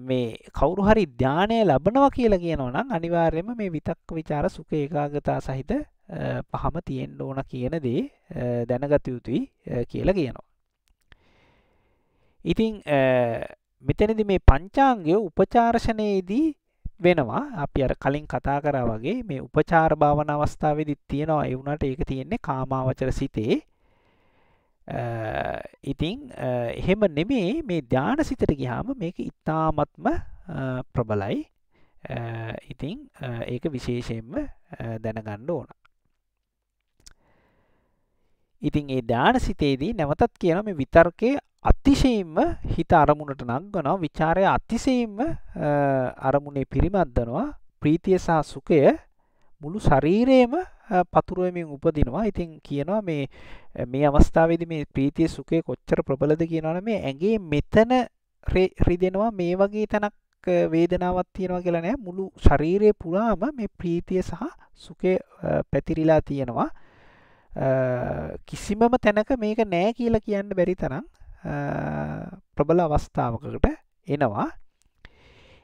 S1: මේ කවුරු හරි ධානය ලබනවා කියලා කියනවා නම් අනිවාර්යයෙන්ම මේ විතක්ක ਵਿਚාර සුඛ ඒකාගතා සහිත පහම තියෙන්න ඕන කියන දේ දැනගත යුතුයි කියලා කියනවා. ඉතින් මෙතනදි මේ පංචාංගය උපචාර්ෂණයේදී වෙනවා අපි අර කලින් කතා කරා වගේ මේ උපචාර භාවනා අවස්ථාවේදී තියෙනවා ඒ වුණාට ඒක තියෙන්නේ කාමාවචර සිතේ ඉතිං එහෙම නෙමේ මේ ධානසිතට ගිහාම මේක ඉතාමත්ම ප්‍රබලයි ඉතිං ඒක විශේෂයෙන්ම දැනගන්න ඕන ඉතින් ඒ ධානසිතේදී නැවතත් කියන මේ විතර්කය අතිශයෙන්ම හිත අරමුණට නංගනවා විචාරය අතිශයෙන්ම අරමුණේ පිරිමත්දනවා ප්‍රීතිය සහ සුඛය මුළු ශරීරයේම පතුරුවමින් උපදිනවා. ඉතින් කියනවා මේ මේ අවස්ථාවේදී මේ ප්‍රීතිය සුඛය කොච්චර ප්‍රබලද කියනවනේ මේ ඇඟේ මෙතන රිදෙනවා මේ වගේ තැනක් වේදනාවක් තියෙනවා කියලා නෑ. මුළු ශරීරය පුරාම මේ ප්‍රීතිය සහ සුඛය පැතිරිලා තියෙනවා. කිසිමම තැනක මේක නෑ කියලා කියන්න බැරි තරම් ප්‍රබල අවස්ථාවකට එනවා.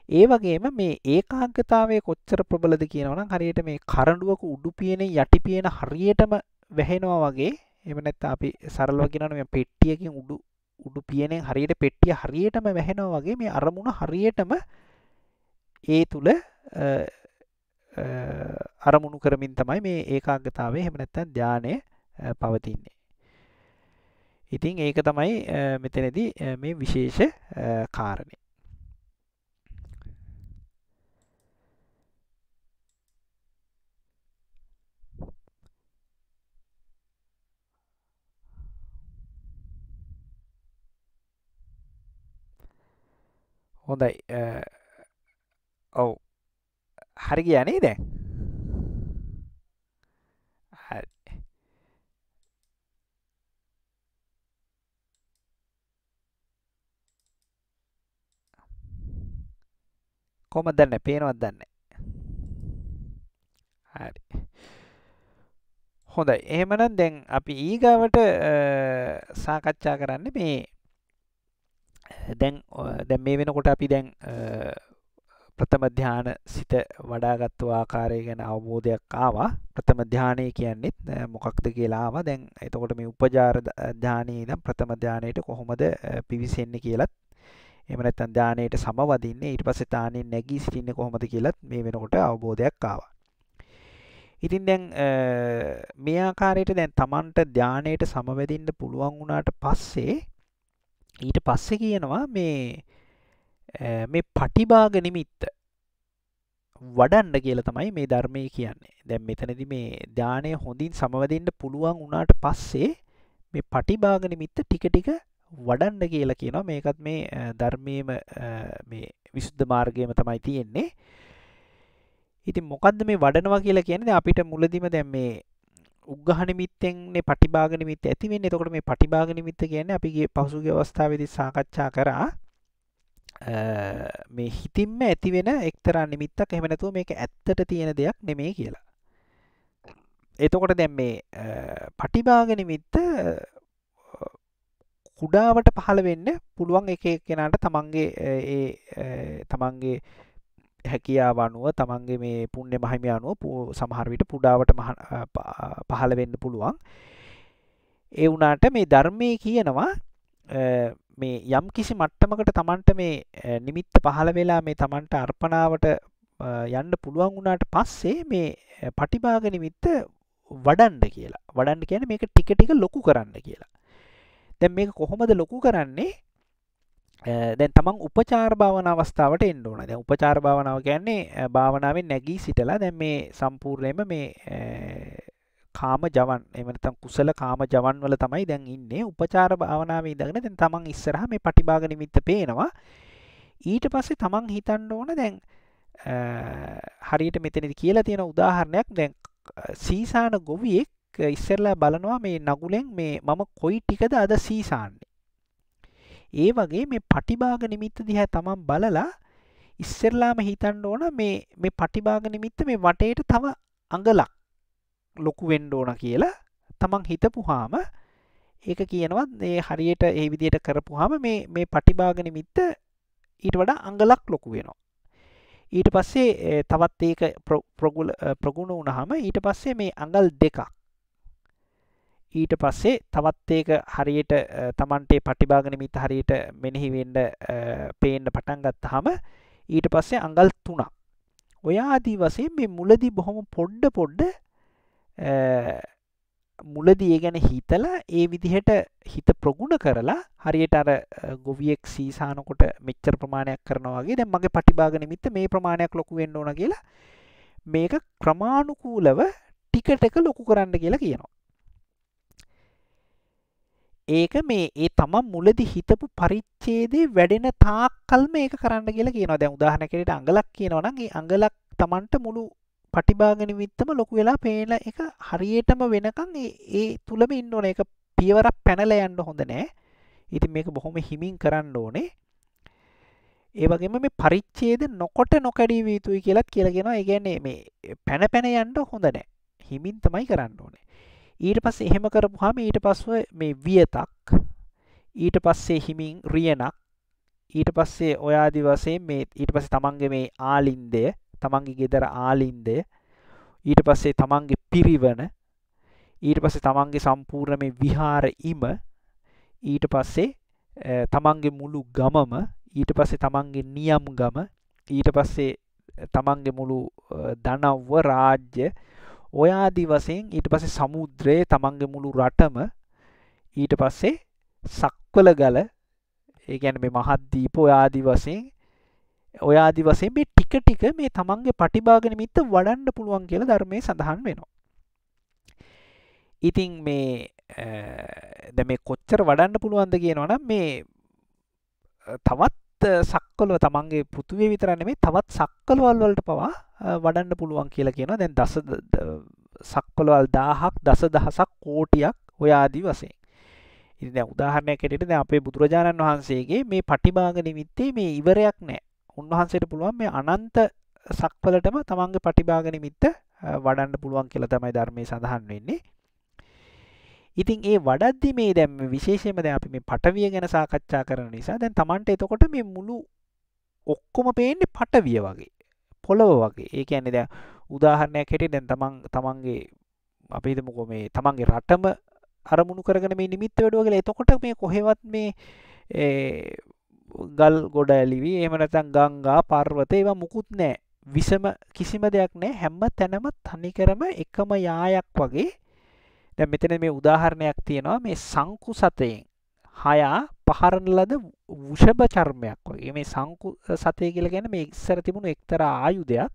S1: ඒ වගේම මේ ඒකාග්‍රතාවය කොච්චර ප්‍රබලද කියනවනම් හරියට මේ කරඬුවක උඩුපියන යටිපියන හරියටම වැහෙනවා වගේ එහෙම නැත්නම් අපි සරලව කියනවනම් මේ පෙට්ටියකින් උඩු උඩු පියනෙන් හරියට පෙට්ටිය හරියටම වැහෙනවා වගේ මේ අරමුණ හරියටම ඒ තුල අරමුණු කරමින් තමයි මේ ඒකාග්‍රතාවය එහෙම නැත්නම් ධානය පවතින්නේ. ඉතින් ඒක තමයි මෙතනදී මේ විශේෂ කාරණේ. හොඳයි ඔව හරි කියනේ දැන් හරි කොම දන්න පේනවත් දන්න හරි හොඳයි එහෙමනම් දැන් අපි ඊගාවට සාකච්ඡා කරන්න මේ දැන් දැ මේ වෙනකොට අපි දැන් ප්‍රථම ධ්‍යාන සිත වඩාගත්තු ආකාරය ගැන අවබෝධයක් ආවා ප්‍රථම ධ්‍යානය කියන්නේත් මොකක්ද කියලාම දැන් එතකොට මේ උපජාර ධ්‍යානයේ නම් ප්‍රථම ධ්‍යානයට කොහොමද පිවිසෙන්නේ කියලත් එහෙම නැත්නම් ධ්‍යානයට සමවදින්නේ ඊට පස්සේ තානෙන් නැගී සිටින්නේ කොහොමද කියලත් මේ වෙනකොට අවබෝධයක් ආවා ඉතින් දැන් මේ ආකාරයට දැන් Tamanට ධානයට සමවැදින්න පුළුවන් වුණාට පස්සේ ඊට පස්සෙ කියනවා මේ මේ පටිභාග නිමිත්ත වඩන්න කියල තමයි මේ ධර්මය කියන්නේ දැම් මෙතනද මේ ධානය හොඳින් සමවදෙන්ට පුළුවන් වුණාට පස්සේ මේ පටිභාග නිමිත්ත ටික ටික වඩන්න කියලා කියනවා මේකත් මේ ධර්මයම මේ විශුද්ධ මාර්ගයම තමයි තියෙන්නේ ඉතින් මොකක්ද මේ වඩනවා කියලා කියන්නේ අපිට මුලදිම දැම් මේ උගහනිමිත්තෙන්න්නේ පටිභාගනිමිත් ඇතිවෙන්න එතකොට මේ පටිභාගනිමිත්ත ගැන අපිගේ පසුගේ අවස්ථාවදි සාකච්ඡා කරා මේ හිතින්ම ඇතිවෙන එක්තරා නිමිත්තක් එහමනැතුව මේක ඇත්තට තියෙන දෙයක් නෙමේ කියලා. එතකොට දැම් මේ පටිභාගනිමිත්ත කුඩාවට පහළ වෙන්න පුළුවන් එක කෙනාට තමන්ගේ තමන්ගේ හැකියාව අනුව තමන්ගේ මේ පුුණ්‍ය මහිමය අනුව සමහරවිට පුඩාවට පහළ වෙන්න පුළුවන් ඒ වනාට මේ ධර්මය කියනවා මේ යම් කිසි මට්ටමකට තමන්ට මේ නිමිත්ත පහළ වෙලා මේ තමන්ට අර්පනාවට යන්න පුළුවන් වුණාට පස්සේ මේ පටිභාග නිමිත්ත වඩන්ඩ කියලා වඩන්ඩ කියන මේක ටික ටික ලොකු කරන්න කියලා දැන් මේක කොහොමද ලොකු කරන්නේ දැන් තමන් උපචාර භාවන අවස්ථාවට එන්න ඕන දැන් උපචාර භාවනාව කියන්නේ භාවනාවෙන් නැගී සිටලා දැන් මේ සම්පූර්ණයෙන්ම මේ කාම ජවන් එහෙම නැත්නම් කුසල කාම ජවන් වල තමයි දැන් ඉන්නේ උපචාර භාවනාවේ ඉඳගෙන දැන් තමන් ඉස්සරහා මේ පටිභාග නිමිත්ත පේනවා ඊට පස්සේ තමන් හිතන්න ඕන දැන් හරියට මෙතනදි කියලා තියෙන උදාහරණයක් දැන් සීසාන ගොවියෙක් ඉස්සෙල්ලා බලනවා මේ නගුලෙන් මේ මම කොයි ටිකද අද සීසාන්නේ ඒ වගේ මේ පටිභාග නිමිත්ත දිහා තමන් බලලා ඉස්සෙල්ලාම හිතන්න ඕන මේ මේ පටිභාග නිමිත්ත මේ වටේට තව අඟලක් ලොකු වෙන්න ඕන කියලා තමන් හිතපුවාම ඒක කියනවා මේ හරියට ඒ විදිහට කරපුවාම මේ මේ පටිභාග නිමිත්ත ඊට වඩා අඟලක් ලොකු වෙනවා. ඊට පස්සේ තවත් ඒක ප්‍රගුණ වුණාම ඊට පස්සේ මේ අඟල් දෙකක් ඊට පස්සේ තවත් ඒක හරියට Tamante පටිභාග නිමිත්ත හරියට මෙනෙහි වෙන්න පේන්න පටන් ගත්තාම ඊට පස්සේ අඟල් 3ක් ඔය ආදී වශයෙන් මේ මුලදී බොහොම පොඩ පොඩ මුලදී ඒ ගැන හිතලා ඒ විදිහට හිත ප්‍රගුණ කරලා හරියට අර ගොවියෙක් සීසානකොට මෙච්චර ප්‍රමාණයක් කරනවා වගේ දැන් මගේ පටිභාග නිමිත්ත මේ ප්‍රමාණයක් ලොකු වෙන්න ඕන කියලා මේක ක්‍රමානුකූලව ටික ටික ලොකු කරන්න කියලා කියනවා. ඒක මේ ඒ තම මුලදි හිතපු පරිච්චේදේ වැඩෙන තාක්කල් මේක කරන්න කියලා කියනවා දැන් උදාහරණ කෙරට අඟලක් කියනවනම් ඒ අඟලක් Tamanට මුළු පටිභාග නිමිත්තම ලොකු වෙලා පේන එක හරියටම වෙනකන් ඒ තුලම ඉන්න ඕන ඒක පියවරක් පැනලා යන්න හොඳ නෑ ඉතින් මේක බොහොම හිමින් කරන්න ඕනේ ඒ වගේම මේ පරිච්ඡේද නොකොට නොකඩී විය යුතුයි කියලත් කියලා කියනවා. ඒ කියන්නේ මේ පැන පැන යන්න හොඳ නැහැ. හිමින් තමයි කරන්න ඕනේ. ඊට පස්සේ එහෙම කරපුවාම ඊට පස්ව මේ වියතක් ඊට පස්සේ හිමින් රියනක් ඊට පස්සේ ඔයාදි වශයෙන් මේ ඊට පස්සේ තමන්ගේ මේ ආලින්දය තමන්ගේ ගෙදර ආලින්දය ඊට පස්සේ තමන්ගේ පිරිවන ඊට පස්සේ තමන්ගේ සම්පූර්ණ මේ විහාර ඉම ඊට පස්සේ තමන්ගේ මුළු ගමම ඊට පස්සේ තමන්ගේ නියම් ගම ඊට පස්සේ තමන්ගේ මුළු දනව්ව රාජ්‍ය ඔයා ආදි වශයෙන් ඊට පස්සේ සමුද්‍රයේ තමන්ගේ මුළු රටම ඊට පස්සේ සක්වල ගල ඒ කියන්නේ මේ මහද්දීප ඔයා ආදි වශයෙන් ඔයා ආදි වශයෙන් මේ ටික ටික මේ තමන්ගේ පටිභාග නිමිත්ත වඩන්න පුළුවන් කියලා ධර්මයේ සඳහන් වෙනවා. ඉතින් මේ දැන් මේ කොච්චර වඩන්න පුළුවන්ද කියනවනම් මේ තවත් සක්වලව තමන්ගේ පුතුවේ විතර නෙමෙයි තවත් සක්වලවල් වලට පවා වඩන්න පුළුවන් කියලා කියනවා දැන් දස සක්වලවල් දාහක් දස දහසක් කෝටියක් ඔය ආදී වශයෙන් ඉතින් දැන් උදාහරණයක් ඇටියට දැන් අපේ බුදුරජාණන් වහන්සේගේ මේ පටිභාග නිමිත්තේ මේ ඉවරයක් නැහැ. උන්වහන්සේට පුළුවන් මේ අනන්ත සක්වලටම තමන්ගේ පටිභාග නිමිත්ත වඩන්න පුළුවන් කියලා තමයි ධර්මයේ සඳහන් වෙන්නේ. ඉතින් ඒ වඩද්දි මේ දැන් විශේෂයෙන්ම දැන් අපි මේ පටවිය ගැන සාකච්ඡා කරන නිසා දැන් තමන්ට එතකොට මේ මුළු ඔක්කොම පේන්නේ පටවිය වගේ. පොළොව වගේ ඒ කියන්නේ දැන් උදාහරණයක් හැටියට දැන් තමන් තමන්ගේ අපි හිතමුකෝ මේ තමන්ගේ රටම අරමුණු කරගෙන මේ නිමිත්ත වැඩුව කියලා එතකොට මේ කොහෙවත් මේ ගල් ගොඩ ඇලිවි එහෙම නැත්නම් ගංගා පර්වත ඒවා මුකුත් නැහැ විසම කිසිම දෙයක් නැහැ හැම තැනම තනිකරම එකම යායක් වගේ දැන් මෙතන මේ උදාහරණයක් තියෙනවා මේ සංකුසතයෙන් හයා පහරණ ලද වෂභ චර්මයක් වගේ මේ සංකු සතය කියලා ගැන මේ ඉස්සර තිබුණු එක්තර ආයුධයක්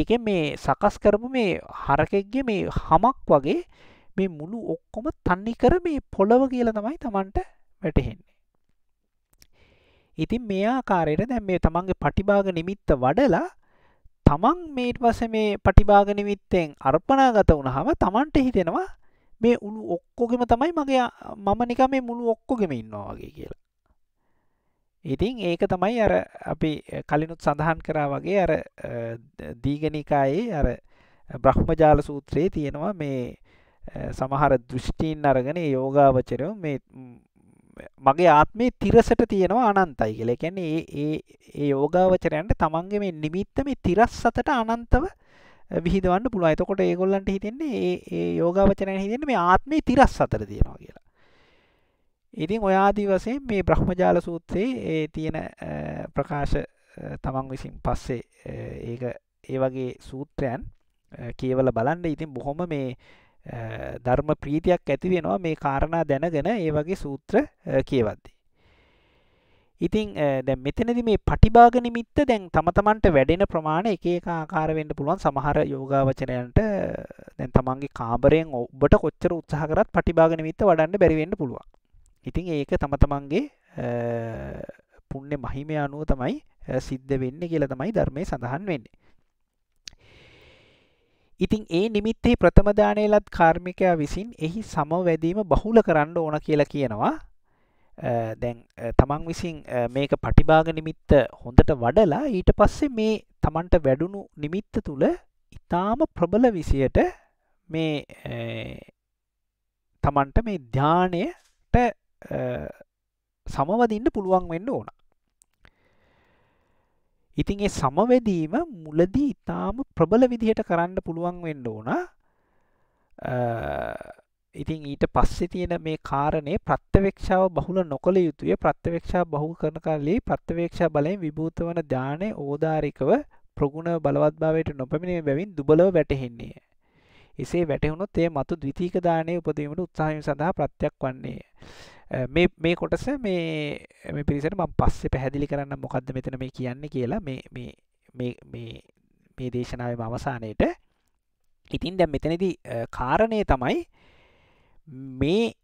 S1: ඒක මේ සකස් කරපු මේ හරකෙක්ගේ මේ හමක් වගේ මේ මුළු ඔක්කොම තන්නේ කර මේ පොළව කියලා තමයි Tamanට වැටහෙන්නේ. ඉතින් මේ ආකාරයට දැන් මේ Tamanගේ පටිභාග නිමිත්ත වඩලා Taman මේට පස්සේ මේ පටිභාග නිමිත්තෙන් අර්පණාගත වුණාම Tamanට හිතෙනවා මේ උළු ඔක්කොගෙම තමයි මගේ මම නිකම් මේ මුළු ඔක්කොගෙම ඉන්නවා වගේ කියලා. ඉතින් ඒක තමයි අර අපි කලිනුත් සඳහන් කරා වගේ අර දීගනිකායේ අර බ්‍රහ්මජාල සූත්‍රයේ තියෙනවා මේ සමහර දෘෂ්ටීන් අරගෙන යෝගාවචරය මේ මගේ ආත්මේ තිරසට තියෙනවා අනන්තයි කියලා. ඒ කියන්නේ ඒ ඒ යෝගාවචරයන්ට තමන්ගේ මේ නිමිත්ත මේ තිරස්සතට අනන්තව විහිදවන්න පුළුව එතකොට ඒගොල්ලන්ට හිතෙන්නේ ඒ යෝගාවචනය හිතෙන්නේ මේ ආත්මේ තිරස් අතර තියෙනවා කියලා. ඉතින් ඔය ආදී වශයෙන් මේ බ්‍රහ්මජාල සූත්‍රයේ ඒ තියෙන ප්‍රකාශ තමන් විසින් පස්සේ ඒක ඒ වගේ සූත්‍රයන් කියවලා බලන්න ඉතින් බොහොම මේ ධර්ම ප්‍රීතියක් ඇති වෙනවා මේ කාරණා දැනගෙන ඒ වගේ සූත්‍ර කියවද්දී ඉතින් දැ මෙතනද මේ පටිභාග නිමිත්ත දැන් තමතමන්ට වැඩෙන ප්‍රමාණ එක ආකාරවෙන්න පුළුවන් සමහර යෝගාවචනයන්ට දැන් තමන්ගේ කාබරයෙන් ඔබට කොච්චර උත්සාහකරත් පටිභාග නිමිත්ත වඩන්න බැරිවෙන්න පුළුවන් ඉතින් ඒක තමතමන්ගේ පුන්න මහිමය අනුව තමයි සිද්ධ වෙන්න කියලා තමයි ධර්මය සඳහන් වෙන්නේ ඉතින් ඒ නිමිත්තෙහි ප්‍රථමදානයලත් කාර්මිකයා විසින් එහි සමවැදීම බහුල කරන්න ඕන කියලා කියනවා දැන් තමන් විසින් මේක පටිභාග නිමිත්ත හොඳට වඩලා ඊට පස්සේ මේ තමන්ට වැඩුණු නිමිත්ත තුළ ඉතාම ප්‍රබල විසියට මේ තමන්ට මේ ධ්‍යානයට සමවදින්න පුළුවන් වෙන්න ඕන ඉතින් ඒ සමවැදීම මුලදී ඉතාම ප්‍රබල විදිහට කරන්න පුළුවන් වෙන්න ඕන ඉතින් ඊට පස්සේ තියෙන මේ කාරණේ ප්‍රත්‍යවේක්ෂාව බහුල නොකළ යුතුය ප්‍රත්‍යවේක්ෂා බහුල කරන කල්ලි ප්‍රත්‍යවේක්ෂා බලයෙන් විභූත වන ඥානය ඕදාරිකව ප්‍රගුණ බලවත්භාවයට නොපැමිණීම බැවින් දුබලව වැටහෙන්නේ. එසේ වැටහුණොත් එය මතු ද්විතීක දාණය උපදීමට උත්සාහය සඳහා ප්‍රත්‍යක් වන්නේ. මේ මේ කොටස මේ මේ පිරිසට මම පස්සේ පැහැදිලි කරන්න මොකද්ද මෙතන මේ කියන්නේ කියලා මේ මේ මේ මේ මේ දේශනාවේ අවසානයේට ඉතින් දැන් මෙතනදී කාරණේ තමයි මේ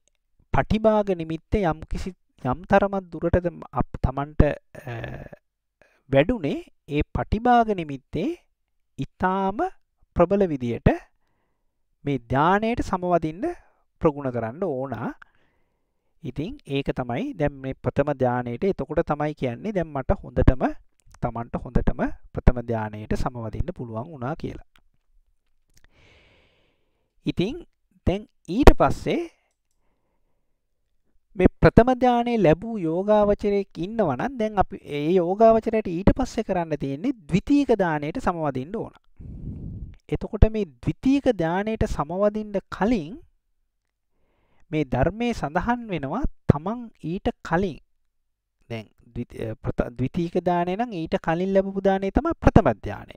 S1: පටිභාග නිමිත්ත යම් කිසි යම් තරමත් දුරටද තමන්ට වැඩුනේ ඒ පටිභාග නිමිත්තේ ඉතාම ප්‍රබල විදියට මේ ධානයට සමවදින්න ප්‍රගුණ කරන්න ඕනා ඉතිං ඒක තමයි දැම් මේ ප්‍රථම ධානයට එතකොට තමයි කියන්නේ දැම් මට හොඳටම තමන්ට හොඳටම ප්‍රථම ධානයට සමවදින්න පුළුවන් වනා කියලා ඉතිං දැන් ඊට පස්සේ මේ ප්‍රථම ධානයේ ලැබූ යෝගාවචරයක් ඉන්නවා නම් දැන් අපි ඒ යෝගාවචරයට ඊට පස්සේ කරන්න තියෙන්නේ ද්විතීක ධානයට සමවදින්න ඕන. එතකොට මේ ද්විතීක ධානයට සමවදින්න කලින් මේ ධර්මයේ සඳහන් වෙනවා තමන් ඊට කලින් දැන් ද්විතීක ධානය නම් ඊට කලින් ලැබපු ධානය තමයි ප්‍රථම ධානය.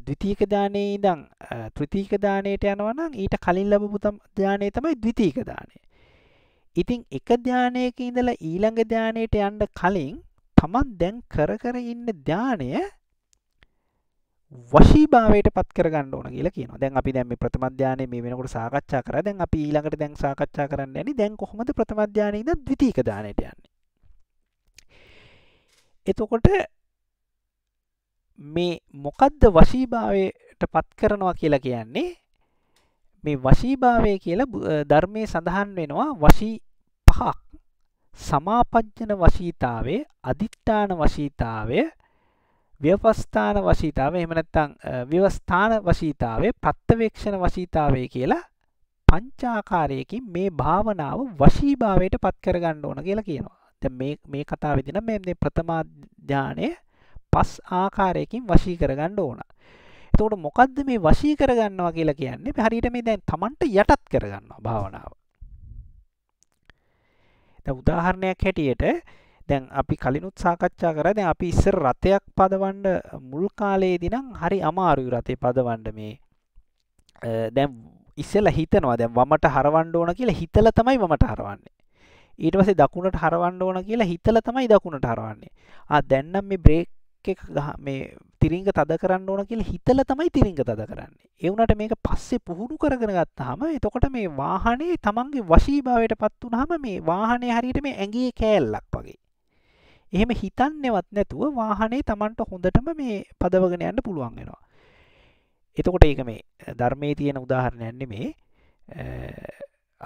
S1: ද්විතීක දානයේ ඉඳන් තෘතීක දානයට යනවා නම් ඊට කලින් ලැබපු ධානය තමයි ද්විතීක දානය. ඉතින් එක ධානයක ඉඳලා ඊළඟ ධානයට යන්න කලින් තමන් දැන් කර කර ඉන්න ධානය වශීභාවයට පත් කරගන්න ඕන කියලා කියනවා. දැන් අපි දැන් මේ ප්‍රථම ධානයේ මේ වෙනකොට සාකච්ඡා කරා. දැන් අපි ඊළඟට දැන් සාකච්ඡා කරන්න යන්නේ දැන් කොහොමද ප්‍රථම ධානයේ ඉඳන් ද්විතීක ධානයට යන්නේ. එතකොට මේ මොකද්ද වශීභාවයට පත් කරනවා කියලා කියන්නේ මේ වශීභාවය කියලා ධර්මයේ සඳහන් වෙනවා වශී පහක් සමාපජ්ජන වශීතාවේ අදිත්‍යාන වශීතාවය ව්‍යවස්ථාන වශීතාවය එහෙම නැත්නම් ව්‍යවස්ථාන වශීතාවේ පත්තවේක්ෂණ වශීතාවේ කියලා පංචාකාරයකින් මේ භාවනාව වශීභාවයට පත් කරගන්න ඕන කියලා කියනවා. දැන් මේ මේ කතාවේදී නම් මේ ප්‍රථමා ධානයේ පස් ආකාරයකින් වශී කරගන්න ඕන. එතකොට මොකද්ද මේ වශී කරගන්නවා කියලා කියන්නේ? හරියට මේ දැන් Tamanට යටත් කරගන්නවා භාවනාව. දැන් උදාහරණයක් හැටියට දැන් අපි කලිනුත් සාකච්ඡා කරා දැන් අපි ඉස්සර රතයක් පදවන්න මුල් කාලයේදී නම් හරි අමාරුයි රතේ පදවන්න මේ දැන් ඉස්සෙල්ලා හිතනවා දැන් වමට හරවන්න ඕන කියලා හිතලා තමයි වමට හරවන්නේ. ඊට පස්සේ දකුණට හරවන්න ඕන කියලා හිතලා තමයි දකුණට හරවන්නේ. ආ දැන් නම් මේ බ්‍රේක් එක මේ තිරිංග තද කරන්න ඕන කියලා හිතලා තමයි තිරිංග තද කරන්නේ. ඒ වුණාට මේක පස්සේ පුහුණු කරගෙන ගත්තාම එතකොට මේ වාහනේ තමන්ගේ වශීභාවයටපත් වුනහම මේ වාහනේ හරියට මේ ඇඟේ කෑල්ලක් වගේ. එහෙම හිතන්නේවත් නැතුව වාහනේ තමන්ට හොඳටම මේ පදවගෙන යන්න පුළුවන් වෙනවා. එතකොට ඒක මේ ධර්මයේ තියෙන උදාහරණයක් නෙමේ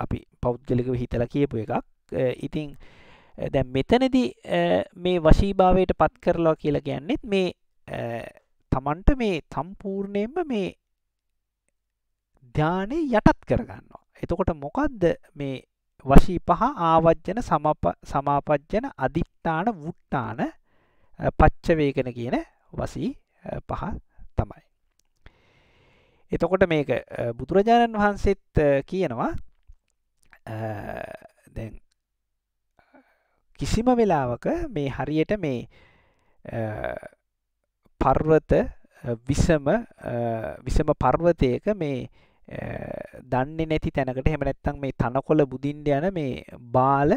S1: අපි පෞද්ගලිකව හිතලා කියපු එකක්. ඉතින් දැ මෙතනදි මේ වශීභාවයට පත් කරලා කියලා ගැන්නෙත් මේ තමන්ට මේ තම්පූර්ණයෙන්ම මේ ධ්‍යානය යටත් කරගන්නවා. එතකොට මොකක්ද මේ වශී පහ ආවජ්‍යන සමාපජ්ජන අධිත්තාන වුට්ටාන පච්චවේගෙන කියන වසී පහ තමයි. එතකොට මේක බුදුරජාණන් වහන්සේත් කියනවා දැන් කිසිම වෙලාවක මේ හරියට මේ පර්වත විසම විසම පර්වතයක මේ දන්නේ නැති තැනකට හෙමනැත්තං මේ තනකොළ බුදින්ඩ යන මේ බාල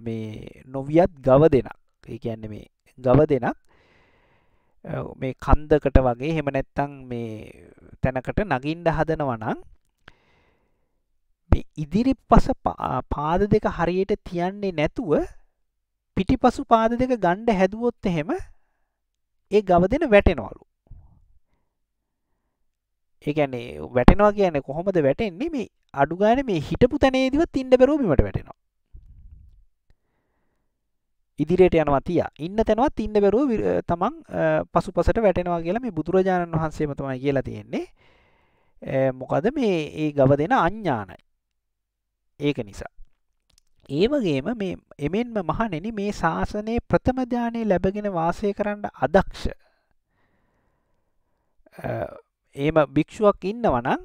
S1: මේ නොවියත් ගව දෙනක් ඒ කියන්න මේ ගව දෙනක් මේ කන්දකට වගේ හෙම නැත්තං මේ තැනකට නගින්ඩ හදනවනං ඉදිරි පස පාද දෙක හරියට තියන්නේ නැතුව පිටිපසු පාද දෙක ගණ්ඩ හැදුවොත් එහෙම ඒ ගව දෙන වැටෙනවලු. ඒ කියන්නේ වැටෙනවා කියන්නේ කොහොමද වැටෙන්නේ මේ අඩු ගානේ මේ හිටපු තැනේදීවත් ඉන්න බැරුව බිමට වැටෙනවා. ඉදිරියට යනවා තියා. ඉන්න තැනවත් ඉන්න බැරුව තමන් පසුපසට වැටෙනවා කියලා මේ බුදුරජාණන් වහන්සේම තමයි කියලා තියෙන්නේ. මොකද මේ ඒ ගව දෙන අඥානයි. ඒක නිසා ඒ වගේම මේ එමෙන්ම මහණෙනි මේ ශාසනයේ ප්‍රථම ධානය ලැබගෙන වාසය කරන්න අදක්ෂ එහෙම භික්ෂුවක් ඉන්නවනම්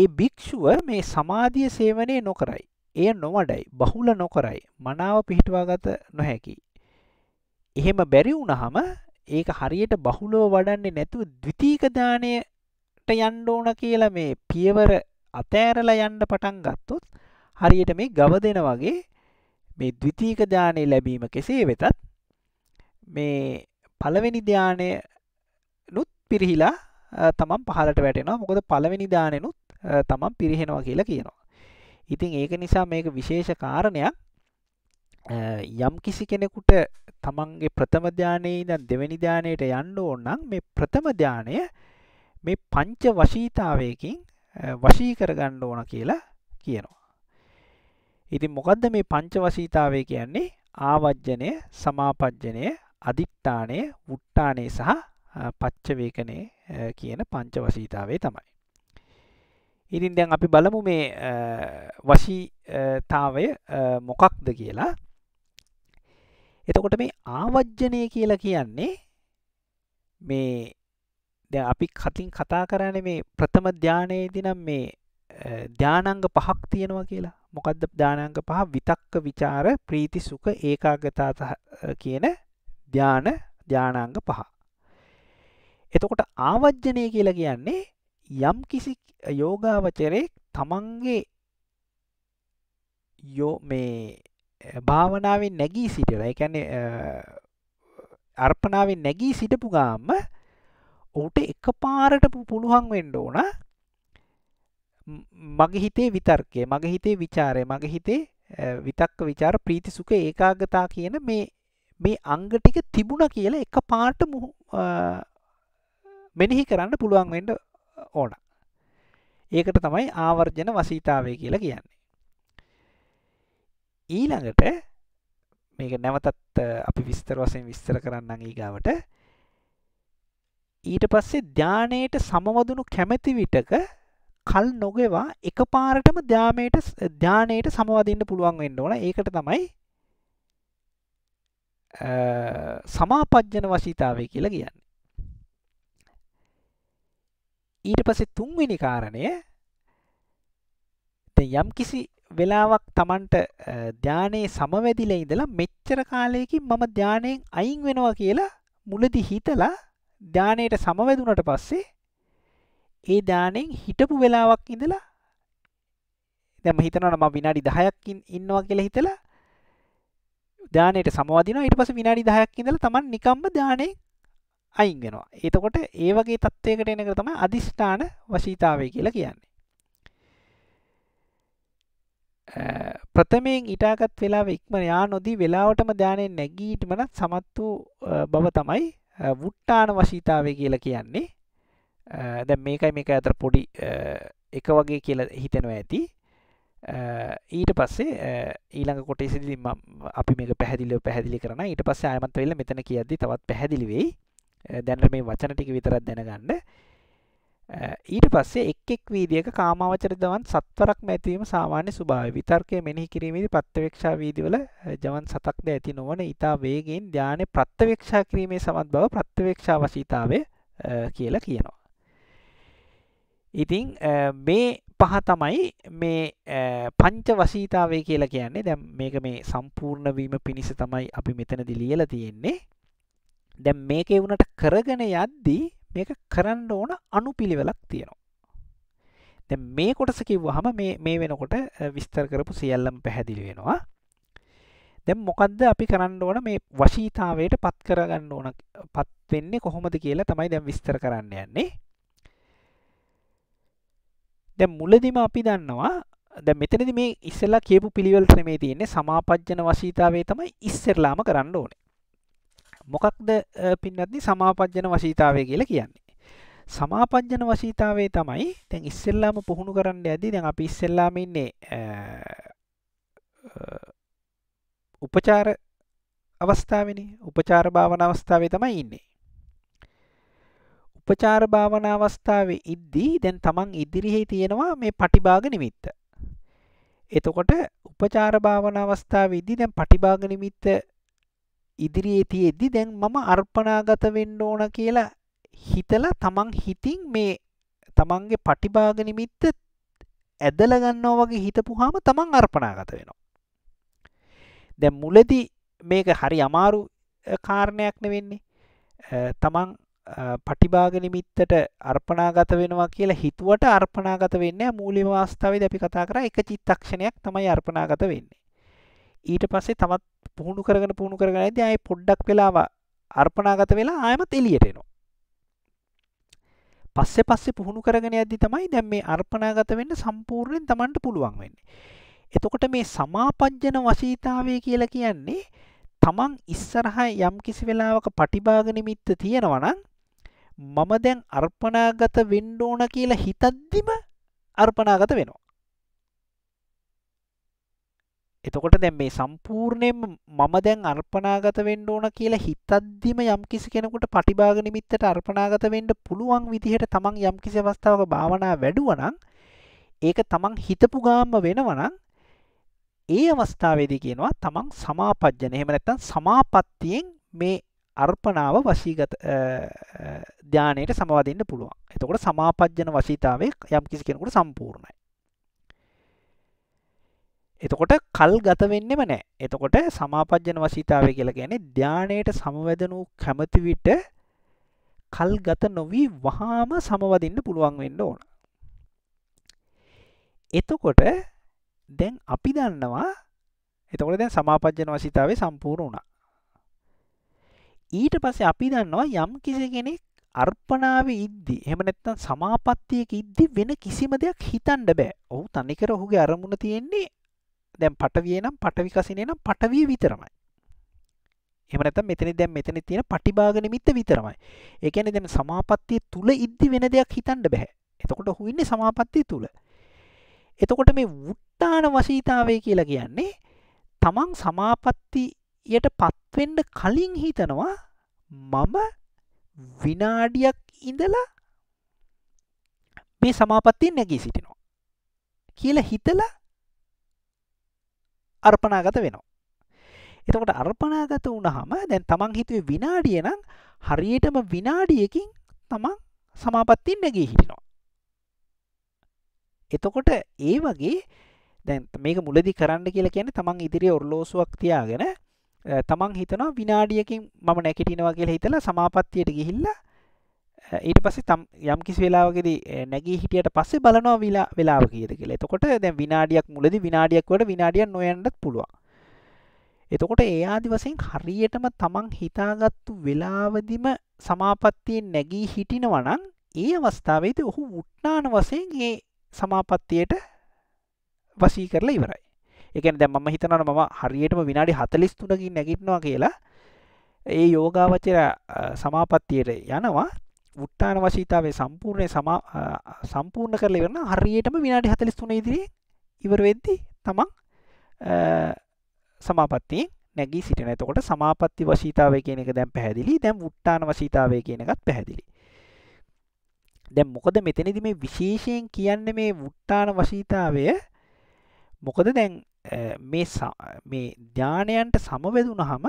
S1: ඒ භික්ෂුව මේ සමාධිය සේවනය නොකරයි. එය නොවඩයි බහුල නොකරයි මනාව පිහිටවාගත නොහැකි. එහෙම බැරි වුණහම ඒක හරියට බහුලව වඩන්නේ නැතුව ද්විතීක දාණයට යන්න ඕන කියලා මේ පියවර අතෑරලා යන්න පටන් ගත්තොත් හරියට මේ ගව දෙන වගේ මේ ද්විතීක ධානය ලැබීම කෙසේ වෙතත් මේ පළවෙනි ධානය නුත් පිරිහිලා තමන් පහලට වැටෙනවා මොකද පළවෙනි ධානයනුත් තමන් පිරිහෙනවා කියලා කියනවා. ඉතින් ඒක නිසා මේක විශේෂ කාරණයක් යම් කිසි කෙනෙකුට තමන්ගේ ප්‍රථම ධානයේ ඉඳන් දෙවෙනි ධානයට යන්න ඕන නම් මේ ප්‍රථම ධානය මේ පංච වශීතාවයකින් වශී කරගන්න ඕන කියලා කියනවා. ඉතින් මොකද්ද මේ පංචවශීතාවය කියන්නේ? ආවජ්ජනය, සමාපජ්ජනය, අදිත්තාණය, වුට්ටාණය සහ පච්චවේකණය කියන පංචවශීතාවය තමයි. ඉතින් දැන් අපි බලමු මේ වශීතාවය මොකක්ද කියලා. එතකොට මේ ආවජ්ජනය කියලා කියන්නේ මේ දැන් අපි කලින් කතා කරන්නේ මේ ප්‍රථම ධානයේදී නම් මේ ධානාංග පහක් තියෙනවා කියලා. මොකක්ද ධානංග පහ විතක්ක ਵਿਚාර ප්‍රීති සුඛ ඒකාගතාත කියන ධාන ධානාංග පහ. එතකොට ආවජ්ජනය කියලා කියන්නේ යම් කිසි යෝගාවචරයේ තමන්ගේ යෝ මේ භාවනාවෙන් නැගී සිටලා ඒ කියන්නේ අර්පණාවෙන් නැගී සිටපු ගාම ඔහුට එකපාරට පුළුවන් වෙන්න ඕන මගේ හිතේ විතර්කය මගේ හිතේ ਵਿਚාරය මගේ හිතේ විතක්ක ਵਿਚාර ප්‍රීති සුඛ ඒකාගතා කියන මේ මේ අංග ටික තිබුණා කියලා එක පාට මෙනෙහි කරන්න පුළුවන් වෙන්න ඕන. ඒකට තමයි ආවර්ජන වසීතාවය කියලා කියන්නේ. ඊළඟට මේක නැවතත් අපි විස්තර වශයෙන් විස්තර කරන්නම් ඊගාවට ඊට පස්සේ ධානයේට සමවදුණු කැමැති විටක කල් නොගෙවා එකපාරටම ධාමයට ධානයට සමවදින්න පුළුවන් වෙන්න ඕන. ඒකට තමයි සමාපජ්ජන වශීතාවය කියලා කියන්නේ. ඊට පස්සේ තුන්වෙනි කාරණය දැන් යම්කිසි වෙලාවක් Tamanට ධානයේ සමවැදිලා ඉඳලා මෙච්චර කාලයකින් මම ධානයෙන් අයින් වෙනවා කියලා මුලදි හිතලා ධානයට සමවැදුනට පස්සේ ඒ දානෙන් හිටපු වෙලාවක් ඉඳලා දැම හිතනට ම විනාඩි දහයක්කින් ඉන්නවා කියලා හිතලා දානයට සමවාදින ඊට පස විනාඩි දහයක් ඉඳල තමන් නිකම්ම දානය අයින් වෙනවා එතකොට ඒ වගේ තත්ත්වයකට එනක තම අධිෂ්ඨාන වශීතාවය කියලා කියන්නේ ප්‍රථමයෙන් ඉටාගත් වෙලාව ඉක්ම යා නොදී වෙලාවටම දානය නැගීටමනත් සමත් වූ බව තමයි වුට්ටාන වශීතාවය කියලා කියන්නේ දැ මේකයි මේක අතර පොඩි එක වගේ කියල හිතෙනවා ඇති ඊට පස්සේ ඊළඟ කොටේසිදි අපි මේ පැහදිලිව පැහදිලි කරන ඊට පස්ස අයමත් වෙල්ල මෙතන කියද්දි තවත් පැහැදිලි වෙයි දැන්ට මේ වචන ටික විතරත් දැනගන්න ඊට පස්සේ එක් එක් වීදියක කාමාවචර දවන් සත්වරක් මැතිවීම සාමාන්‍ය සුභාව විතර්කය මෙනෙහි කිරීමේදී ප්‍රත්්‍යවේක්ෂා වීදිවල ජවන් සතක්ද ඇති නොවන ඉතා වේගෙන් ධ්‍යානය ප්‍රත්්‍යවේක්ෂා කිරීමේ සමත් බව ප්‍රත්්‍යවේක්ෂා වශීතාවය කියලා කියනවා ඉතිං මේ පහ තමයි මේ පංච වසීතාවය කියලා කියන්නේ දැම් මේක මේ සම්පූර්ණවීම පිණිස තමයි අපි මෙතන දිලියල තියෙන්නේ දැම් මේකේ වුණට කරගෙන යද්දී මේක කරන්න ඕන අනු පිළිවෙලක් තියෙනවා දැ මේ කොටස කිව්වහම මේ වෙනකොට විස්තර කරපු සියල්ලම් පැහැදිලි වෙනවා දැම් මොකක්ද අපි කරන්න ඕන මේ වශීතාවයට පත් කරගන්න ඕන පත්වෙන්නේ කොහොමද කියලා තමයි දැම් විස්තර කරන්න යන්නේ දැ මුලදිම අපි දන්නවා ද මෙතනද මේ ඉස්සල්ලා කියපු පිළිවල් ක්‍රමේ තියෙන්නේ සමාපජ්ජන වශීතාවේ තමයි ඉස්සෙල්ලාම කරන්න ඕනේ. මොකක්ද පින්නත්දි සමාපජ්ජන වශීතාවය කියලා කියන්නේ. සමාපජ්ජන වශීතාවේ තමයි තැන් ඉස්සෙල්ලාම පුහුණු කරන්න ඇදී දැන් අපි ඉස්සෙල්ලාම ඉන්නේ උපචාර අවස්ථාවනි උපචාර භාවන අවස්ථාවේ තමයි ඉන්නේ උපචාර භාවනා අවස්ථාවේ ඉද්දී දැන් තමන් ඉදිරියේ තියෙනවා මේ පටිභාග නිමිත්ත. එතකොට උපචාර භාවනා අවස්ථාවේ ඉද්දී දැන් පටිභාග නිමිත්ත ඉදිරියේ තියෙද්දී දැන් මම අර්පණාගත වෙන්න ඕන කියලා හිතලා තමන් හිතින් මේ තමන්ගේ පටිභාග නිමිත්ත ඇදලා ගන්නවා වගේ හිතපුවාම තමන් අර්පණාගත වෙනවා. දැන් මුලදී මේක හරි අමාරු කාරණයක් නෙවෙන්නේ. තමන් පටිභාග නිමිත්තට අර්පනාගත වෙනවා කියලා හිතුවට අර්පනාගත වෙන්නේ මූලිම අවස්ථාවේ අපි කතා කරා එක චිත්තක්ෂණයක් තමයි අර්පනාගත වෙන්නේ. ඊට පස්සේ තමත් පුහුණු කරගෙන පුහුණු කරගෙන යද්දී ආයේ පොඩ්ඩක් වෙලාව අර්පනාගත වෙලා ආයෙමත් එළියට එනවා. පස්සේ පස්සේ පුහුණු කරගෙන යද්දී තමයි දැන් මේ අර්පනාගත වෙන්න සම්පූර්ණයෙන් Tamanට පුළුවන් වෙන්නේ. එතකොට මේ සමාපජ්ජන වශීතාවය කියලා කියන්නේ තමන් ඉස්සරහ යම් කිසි වෙලාවක පටිභාග නිමිත්ත තියෙනවා නම් මම දැන් අර්පනාගත වෙන්ඩ ඕන කියලා හිතද්දිම අර්පනාගත වෙනවා. එතකොට දැන් මේ සම්පූර්ණයෙන් මම දැන් අර්පනාගත වෙන්න ඕන කියලා හිතද්දිම යම්කිසි කෙනෙකුට පටිභාග නිමිත්තට අර්පනාගත වෙන්න පුළුවන් විදිහට තමන් යම්කිසි අවස්ථාවක භාවනා වැඩුවනම් ඒක තමන් හිතපු ගාම්ම වෙනවනම් ඒ අවස්ථාවේදී කියනවා තමන් සමාපජ්ජන. එහෙම නැත්නම් සමාපත්තියෙන් මේ අර්පනාව වශීගත ධ්‍යානයට සමවදන්න පුළුවන් එතකොට සමාපජ්ජන වශීතාවේ යම් කිසි කෙනකුට සම්පූර්ණයි එතකොට කල් ගත වෙන්නෙම නෑ එතකොට සමාපජ්ජන වශීතාවය කියලා ගැන ධ්‍යානයට සමවැදනූ කැමති විට කල් ගත නොවී වහාම සමවදින්න පුළුවන් වෙන්න ඕන එතකොට දැන් අපි දන්නවා එතකොට දැන් සමාපජ්ජන වශීතාවේ සම්පූර්ණ වුණා ඊට පස්සේ අපි දන්නවා යම් කිසි කෙනෙක් අර්පණාව ඉද්දි එහෙම නැත්නම් සමාපත්තියක ඉද්දි වෙන කිසිම දෙයක් හිතන්න බෑ. ඔහු තනිකර ඔහුගේ අරමුණ තියෙන්නේ දැන් පටවිය නම් පටවිකසිනේ නම් පටවිය විතරමයි. එහෙම නැත්නම් මෙතන දැන් මෙතන තියෙන පටිභාග නිමිත්ත විතරමයි. ඒ කියන්නේ දැන් සමාපත්තිය තුල ඉද්දි වෙන දෙයක් හිතන්න බෑ. එතකොට ඔහු ඉන්නේ සමාපත්තිය තුල. එතකොට මේ වුට්ටාන වශීතාවය කියලා කියන්නේ තමන් සමාපත්තියට පත් වෙන්ඩ කලින් හිතනවා මම විනාඩියක් ඉඳලා මේ සමාපත්තියෙන් නැගී සිටිනවා කියල හිතල අර්පනාගත වෙනවා එතකොට අර්පනාගත වුණහම දැන් තමන් හිතුවේ විනාඩිය නම් හරියටම විනාඩියකින් තමන් සමාපත්තියෙන් නැගී හිටිනවා එතකොට ඒ වගේ දැන් මේක මුලදි කරන්න කියලා කියන්නේ තමන් ඉදිරියේ ඔරලෝසුවක් තියාගෙන තමන් හිතනවා විනාඩියකින් මම නැකිටිනවා කියලා හිතලා සමාපත්තියට ගිහිල්ලා ඊට පස්සේ තම් යම් කිසි වෙලාවකදී නැගී හිටියට පස්සේ බලනවා විලා වෙලාව කීයද කියලා. එතකොට දැන් විනාඩියක් මුලදී විනාඩියක් වල විනාඩියක් නොයන්නත් පුළුවන්. එතකොට ඒ ආදි වශයෙන් හරියටම තමන් හිතාගත්තු වෙලාවදිම සමාපත්තියෙන් නැගී හිටිනවා නම් ඒ අවස්ථාවේදී ඔහු උට්ටාන වශයෙන් ඒ සමාපත්තියට වශී කරලා ඉවරයි. එකන දැ ම හිතනන මම හරියටම විනාඩි හතලිස්තුනකින් නැගිටනවා කියලා ඒ යෝගාවචර සමාපත්තියට යනවා උට්ටාන වශීතාවේ සම්පූර්ණය සම්පූර්ණ කරල වෙන හරියටම විනාඩි හතලිස්තුන ඉදිරී ඉවර වෙද්දි තමන් සමාපත්තිය නැගී සිටන එතකොට සමාපත්ති වශීතාව කියන එක දැම් පැහැදිලි දැම් උට්ටාන වශීතාවය කියන එකත් පැහැදිලි දැම් මොකද මෙතනදි මේ විශේෂයෙන් කියන්න මේ වුට්ටාන වශීතාවය මොකද දැන් මේ මේ ධානයන්ට සමවැදුනහම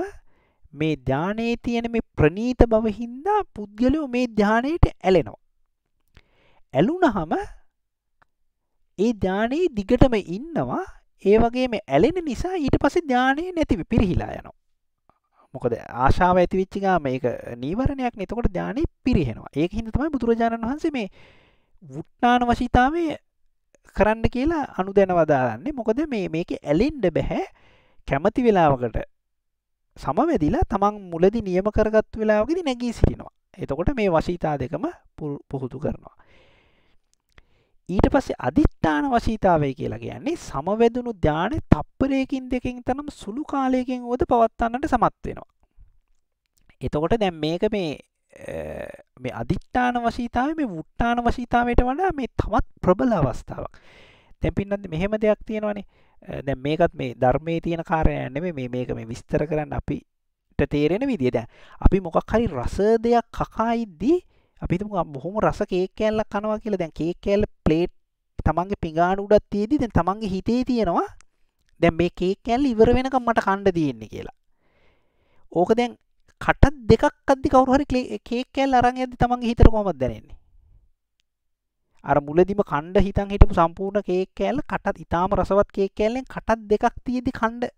S1: මේ ධානයේ තියෙන මේ ප්‍රනීත බව හින්දා පුද්ගලයෝ මේ ධානයට ඇලෙනවා. ඇලුනහම ඒ ධානයේ දිගටම ඉන්නවා ඒ වගේම ඇලෙන නිසා ඊට පස්සේ ධානය නැතිව පිරිහිලා යනවා. මොකද ආශාව ඇති වෙච්ච ගාම ඒක නීවරණයක් නේ. එතකොට ධානය පිරිහෙනවා. ඒක හින්දා තමයි බුදුරජාණන් වහන්සේ මේ වුට්ටාන වශීතාවේ කරන්න කියලා අනු දැනවදාරන්නේ මොකද මේ මේක ඇලෙන්ඩ බැහැ කැමති වෙලාවකට සමවැදිලා තමන් මුලදි නියම කරගත් වෙලාවකදි නැගී සිටිනවා එතකොට මේ වශීතා දෙකම පුහුතු කරනවා ඊට පස්සේ අධිෂ්ඨාන වශීතාවය කියලා කියන්නේ සමවැදුණු ධානය තප්පරයකින් දෙකින් තරම් සුළු කාලයකින් වුවද පවත්වන්නට සමත් වෙනවා එතකොට දැන් මේක මේ මේ අධිෂ්ඨාන වශීතාව මේ මුට්ටාන වශීතාවයට වඩා මේ තවත් ප්‍රබල අවස්ථාවක් තැපින්නද මෙහෙම දෙයක් තියෙනවානේ දැ මේකත් මේ ධර්මය තියෙන කාරයන්න මේ මේක මේ විස්තර කරන්න අපිට තේරෙන විදිද අපි මොකක් හරි රස දෙයක් කකායිද්දී අපි බොහොම රස කේක් කෑල්ලක් කනවා කියලා දැන් කේක් කෑල්ල ප්ලේට් තමන්ගේ පිඟාන උඩත් තියේදී දැන් තමන්ගේ හිතේ තියෙනවා දැන් මේ කේක් කෑල්ල ඉවර වෙනකම් මට කන්න තියෙන්නේ කියලා ඕක දැන් කට දෙකක් අද්දි කවුරු හරි කේක් කෑල්ල අරන් යද්දි තමන්ගේ හිතට කොහොමද දැනෙන්නේ අර මුලදිම කණ්ඩ හිතන් හිටපු සම්පූර්ණ කේක් කෑල්ල කටත් ඊටාම රසවත් කේක් කෑල්ලෙන් කටත් දෙකක් තියෙදි කණ්ඩ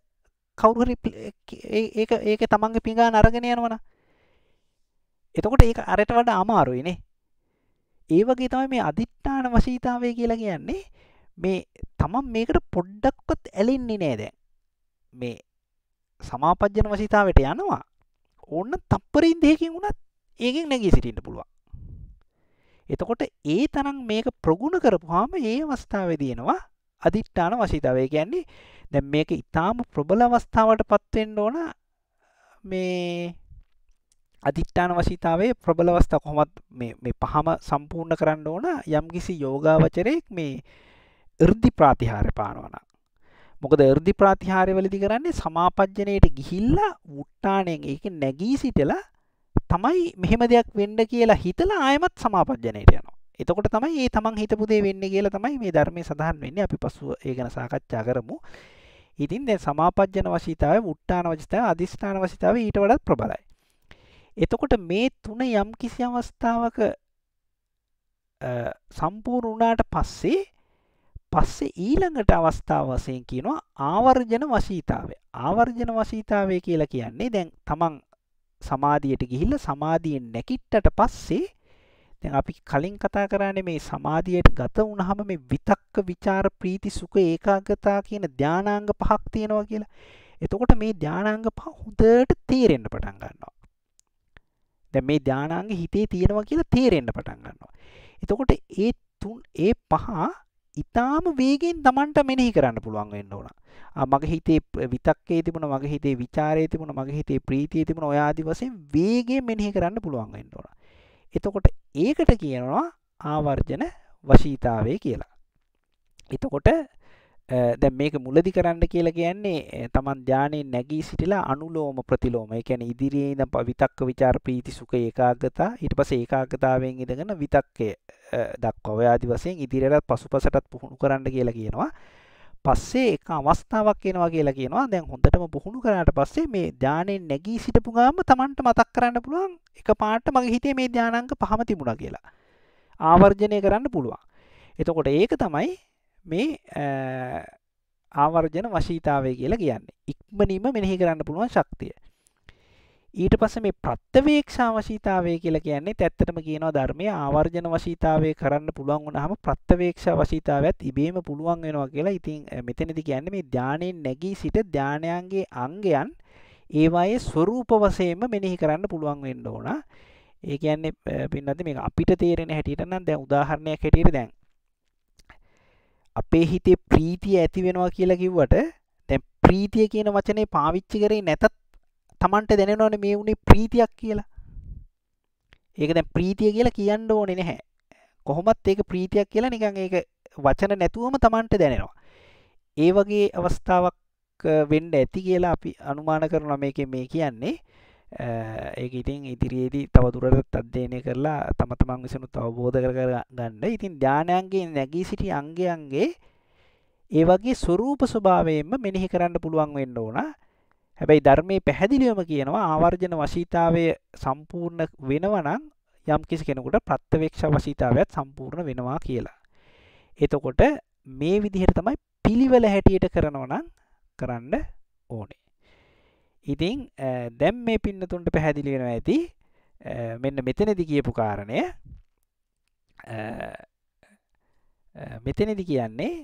S1: කවුරු හරි ඒක ඒක තමන්ගේ පිඟාන අරගෙන යනවනේ එතකොට ඒක අරට වඩා අමාරුයිනේ ඒ වගේ තමයි මේ අදිත්‍යාන වශීතාවය කියලා කියන්නේ මේ තමන් මේකට පොඩ්ඩක්වත් ඇලෙන්නේ නෑ දැන් මේ සමාපජ්ජන වශීතාවයට යනවා ඕන්න තප්පරින් දෙකින් වුණත් ඒකෙන් නැගී සිටින්න පුළුවන් එතකොට ඒ තරම් මේක ප්‍රගුණ කරපුහාම ඒ අවස්ථාව දයෙනවා අධිට්ඨාන වශීතාවය කියන්නේ දැ මේක ඉතාම ප්‍රබල අවස්ථාවට පත්වෙන්න ඕන මේ අධිට්ඨාන වශීතාවේ ප්‍රබල අවස්ථා කොහොමත් මේ පහම සම්පූර්ණ කරන්න ඕන යම්කිසි යෝගාවචරයෙක් මේ ඉර්දි ප්‍රාතිහාර පානවනා මොකද එර්දි ප්‍රාතිහාරයවලදී කරන්නේ සමාපජ්ජනයට ගිහිල්ලා උට්ටාණයෙන් ඒක නැගී සිටලා තමයි මෙහෙම දෙයක් වෙන්න කියලා හිතලා ආයමත් සමාපජ්ජනයට යනවා. එතකොට තමයි ඒ තමන් හිතපු දේ වෙන්නේ කියලා තමයි මේ ධර්මයේ සඳහන් වෙන්නේ. අපි පසුව ඒ ගැන සාකච්ඡා කරමු. ඉතින් දැන් සමාපජ්ජන වශීතාවය, උට්ටාන වශීතාවය, අදිස්ථාන වශීතාවය ඊට වඩාත් ප්‍රබලයි. එතකොට මේ තුන යම් කිසි අවස්ථාවක සම්පූර්ණ වුණාට පස්සේ පස්සේ ඊළඟට අවස්ථාව වශයෙන් කියනවා ආවර්ජන වශීතාවය. ආවර්ජන වශීතාවය කියලා කියන්නේ දැන් තමන් සමාධියට ගිහිල්ලා සමාධියෙන් නැගිට්ටට පස්සේ දැන් අපි කලින් කතා කරන්නේ මේ සමාධියට ගත වුණාම මේ විතක්ක, ਵਿਚාර, ප්‍රීති, සුඛ, ඒකාග්‍රතාව කියන ධානාංග පහක් තියෙනවා කියලා. එතකොට මේ ධානාංග පහ හොඳට තේරෙන්න පටන් ගන්නවා. දැන් මේ ධානාංග හිතේ තියෙනවා කියලා තේරෙන්න පටන් ගන්නවා. එතකොට ඒ තුන් ඒ පහ ඉතාම වේගෙන් Tamanට මෙනෙහි කරන්න පුළුවන් වෙන්න ඕන. මගේ හිතේ විතක්කේ තිබුණ මගේ හිතේ ਵਿਚාරයේ තිබුණ මගේ හිතේ ප්‍රීතිය තිබුණ ඔය ආදි වශයෙන් වේගයෙන් මෙනෙහි කරන්න පුළුවන් වෙන්න ඕන. එතකොට ඒකට කියනවා ආවර්ජන වශීතාවය කියලා. එතකොට දැ මේක මුලදි කරන්න කියලා කියන්නේ තමන් ධානය නැගී සිටිලා අනුලෝම ප්‍රතිලෝම එකැන ඉදිරියේද පවිතක්ක විචාර ප්‍රීති සුක ඒකාගතා හිට පස ඒකාගතාවෙන් ඉඳගෙන විතක්කය දක්වවයාදි වසයෙන් ඉදිරියටත් පසු පසටත් පුහුණු කරන්න කියලා කියනවා පස්සේ එක අවස්ථාවක් කියෙනවා කියලා කියනවා දැන් හොඳටම පුහුණු කරට පස්සේ මේ ධානයෙන් නැගී සිටපු ගාම තමන්ට මතක් කරන්න පුළුවන් එක පාට මගේ හිතේ මේ ධානංක පහම තිබුණ කියලා ආවර්ජනය කරන්න පුළුවන් එතකොට ඒක තමයි මේ ආවර්ජන වශීතාවය කියලා කියන්නේ ඉක්මනීම මෙනෙහි කරන්න පුළුවන් ශක්තිය ඊට පස්සේ මේ ප්‍රත්‍යවේක්ෂා වශීතාවය කියලා කියන්නේ ඇත්තටම කියනවා ධර්මයේ ආවර්ජන වශීතාවය කරන්න පුළුවන් වුණාම ප්‍රත්‍යවේක්ෂා වශීතාවයත් ඉබේම පුළුවන් වෙනවා කියලා ඉතින් මෙතනදී කියන්නේ මේ ධානයෙන් නැගී සිට ධානයන්ගේ අංගයන් ඒවායේ ස්වરૂප වශයෙන්ම මෙනෙහි කරන්න පුළුවන් වෙන්න ඕන ඒ කියන්නේ පින්නත් මේක අපිට තේරෙන හැටියට නම් දැන් උදාහරණයක් හැටියට දැන් අපේ හිතේ ප්‍රීතිය ඇති වෙනවා කියලා කිව්වට දැන් ප්‍රීතිය කියන වචනේ පාවිච්චි කරේ නැතත් Tamanට දැනෙනවනේ මේ උනේ ප්‍රීතියක් කියලා. ඒක දැන් ප්‍රීතිය කියලා කියන්න ඕනේ නැහැ. කොහොමත් ඒක ප්‍රීතියක් කියලා නිකන් ඒක වචන නැතුවම Tamanට දැනෙනවා. ඒ වගේ අවස්ථාවක් වෙන්න ඇති කියලා අපි අනුමාන කරනවා මේකේ මේ කියන්නේ [HESITATION] ඒක ඉතින් ඉදිරියේදී තවදුරට අධ්‍යයනය කරලා තම තමන් විසිනුත් අවබෝධ කර ගන්න ඉතින් ධානයන්ගේ නැගී සිටි අංගයන්ගේ ඒ වගේ ස්වරූප ස්වභාවයෙන්ම මෙනෙහි කරන්න පුළුවන් වෙන්න ඕන හැබැයි ධර්මයේ පැහැදිලිවම කියනවා ආවර්ජන වශීතාවය සම්පූර්ණ වෙනවනම් යම් කිසි කෙනෙකුට ප්‍රත්‍යවේක්ෂ වශීතාවයත් සම්පූර්ණ වෙනවා කියලා. එතකොට මේ විදිහට තමයි පිළිවෙල හැටියට කරනවා නම් කරන්න ඕනේ. ඉතිං දැම් මේ පින්නතුන්ට පැහැදිලිෙන ඇති මෙන්න මෙතනදි කියපු කාරණය මෙතනදි කියන්නේ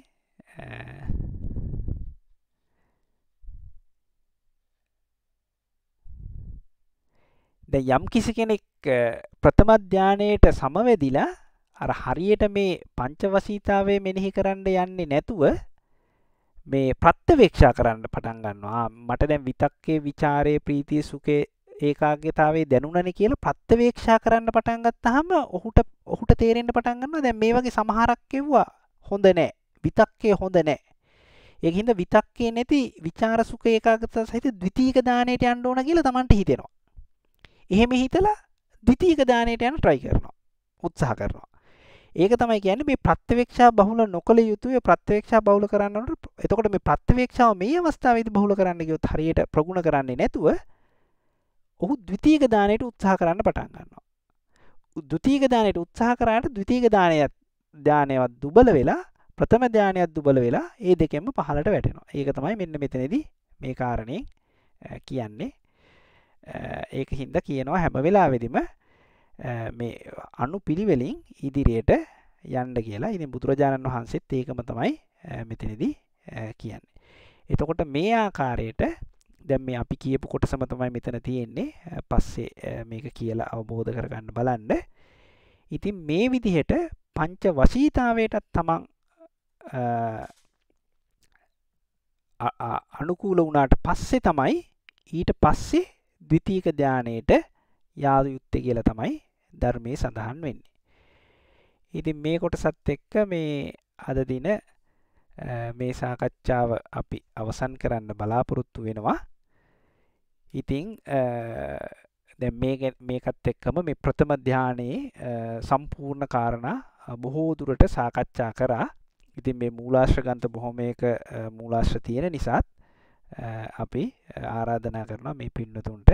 S1: ද යම් කිසි කෙනෙක් ප්‍රථමධ්‍යානයට සමවැදිලා අර හරියට මේ පංචවසීතාවේ මෙනෙහි කරන්න යන්නේ නැතුව මේ ප්‍රත්්‍යවේක්ෂා කරන්න පටන් ගන්නවා මට දැන් විතක්කේ විචාරය ප්‍රීතිය සුකේ ඒකාගතාවේ දැනුනනි කියලා ප්‍රත්්‍යවේක්ෂා කරන්න පටන්ගත් හම ඔහුට ඔහුට තේරෙන්ට පටන්ගන්න දැ මේ වගේ සමහරක්කෙව්වා හොඳ නෑ විතක්කේ හොඳ නෑ එහින්ද විතක්කේ නැති විචාර සුක ඒකාගත සහිත දවිතීක දානයට අන්ඩෝන කියලා තමන්ට හිතෙනවා එහෙම හිතලා දවිතීක දානයට යන ට්‍රයි කරනවා උත්සාහ කරනවා ඒක තමයි කියන්නේ මේ ප්‍රත්‍යවේක්ෂා බහුල නොකළ යුතුය ප්‍රත්‍යවේක්ෂා බහුල කරන්න ඕනට එතකොට මේ ප්‍රත්‍යවේක්ෂාව මේ අවස්ථාවේදී බහුල කරන්න ගියොත් හරියට ප්‍රගුණ කරන්නේ නැතුව ඔහු ද්විතීක දාණයට උත්සාහ කරන්න පටන් ගන්නවා. ද්විතීක දාණයට උත්සාහ කරාට ද්විතීක දාණයත් දාණයවත් දුබල වෙලා ප්‍රථම ධානයක් දුබල වෙලා ඒ දෙකෙන්ම පහලට වැටෙනවා. ඒක තමයි මෙන්න මෙතනදී මේ කාරණේ කියන්නේ. ඒක හින්දා කියනවා හැම වෙලාවෙදිම මේ අනු පිළිවෙලින් ඉදිරියට යන්න කියලා ඉතින් බුදුරජාණන් වහන්සේත් ඒකම තමයි මෙතනදී කියන්නේ. එතකොට මේ ආකාරයට දැන් මේ අපි කියපු කොටසම තමයි මෙතන තියෙන්නේ. පස්සේ මේක කියලා අවබෝධ කරගන්න බලන්න. ඉතින් මේ විදිහට පංච වශීතාවයටත් තමන් අනුකූල වුණාට පස්සේ තමයි ඊට පස්සේ ද්විතීක ධානයට යාදු යුත්තේ කියලා තමයි ධර්මයේ සඳහන් වෙන්නේ. ඉතින් මේ කොටසත් එක්ක මේ අද දින මේ සාකච්ඡාව අපි අවසන් කරන්න බලාපොරොත්තු වෙනවා. ඉතින් දැන් මේ මේකත් එක්කම මේ ප්‍රථම ධානයේ සම්පූර්ණ කාරණා බොහෝ දුරට සාකච්ඡා කරා. ඉතින් මේ මූලාශ්‍ර ගන්ත බොහොමයක මූලාශ්‍ර තියෙන නිසාත් අපි ආරාධනා කරනවා මේ පින්නතුන්ට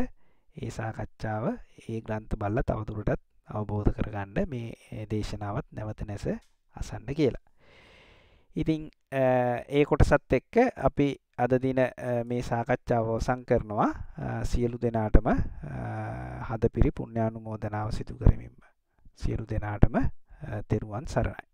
S1: ඒ සාකච්ඡාව ඒ ග්‍රන්ථ බල්ල තවදුරටත් අවබෝධ කරගන්න මේ දේශනාවත් නැවත නැස අසන්න කියලා. ඉතිං ඒ කොටසත් එක්ක අපි අදදින මේ සාකච්ඡාව අවසන් කරනවා සියලු දෙනාටම හද පිරි පුුණ්‍යානු මෝදනාව සිදු කරමින්ම සියලු දෙනාටම තෙරුවන් සරණයි.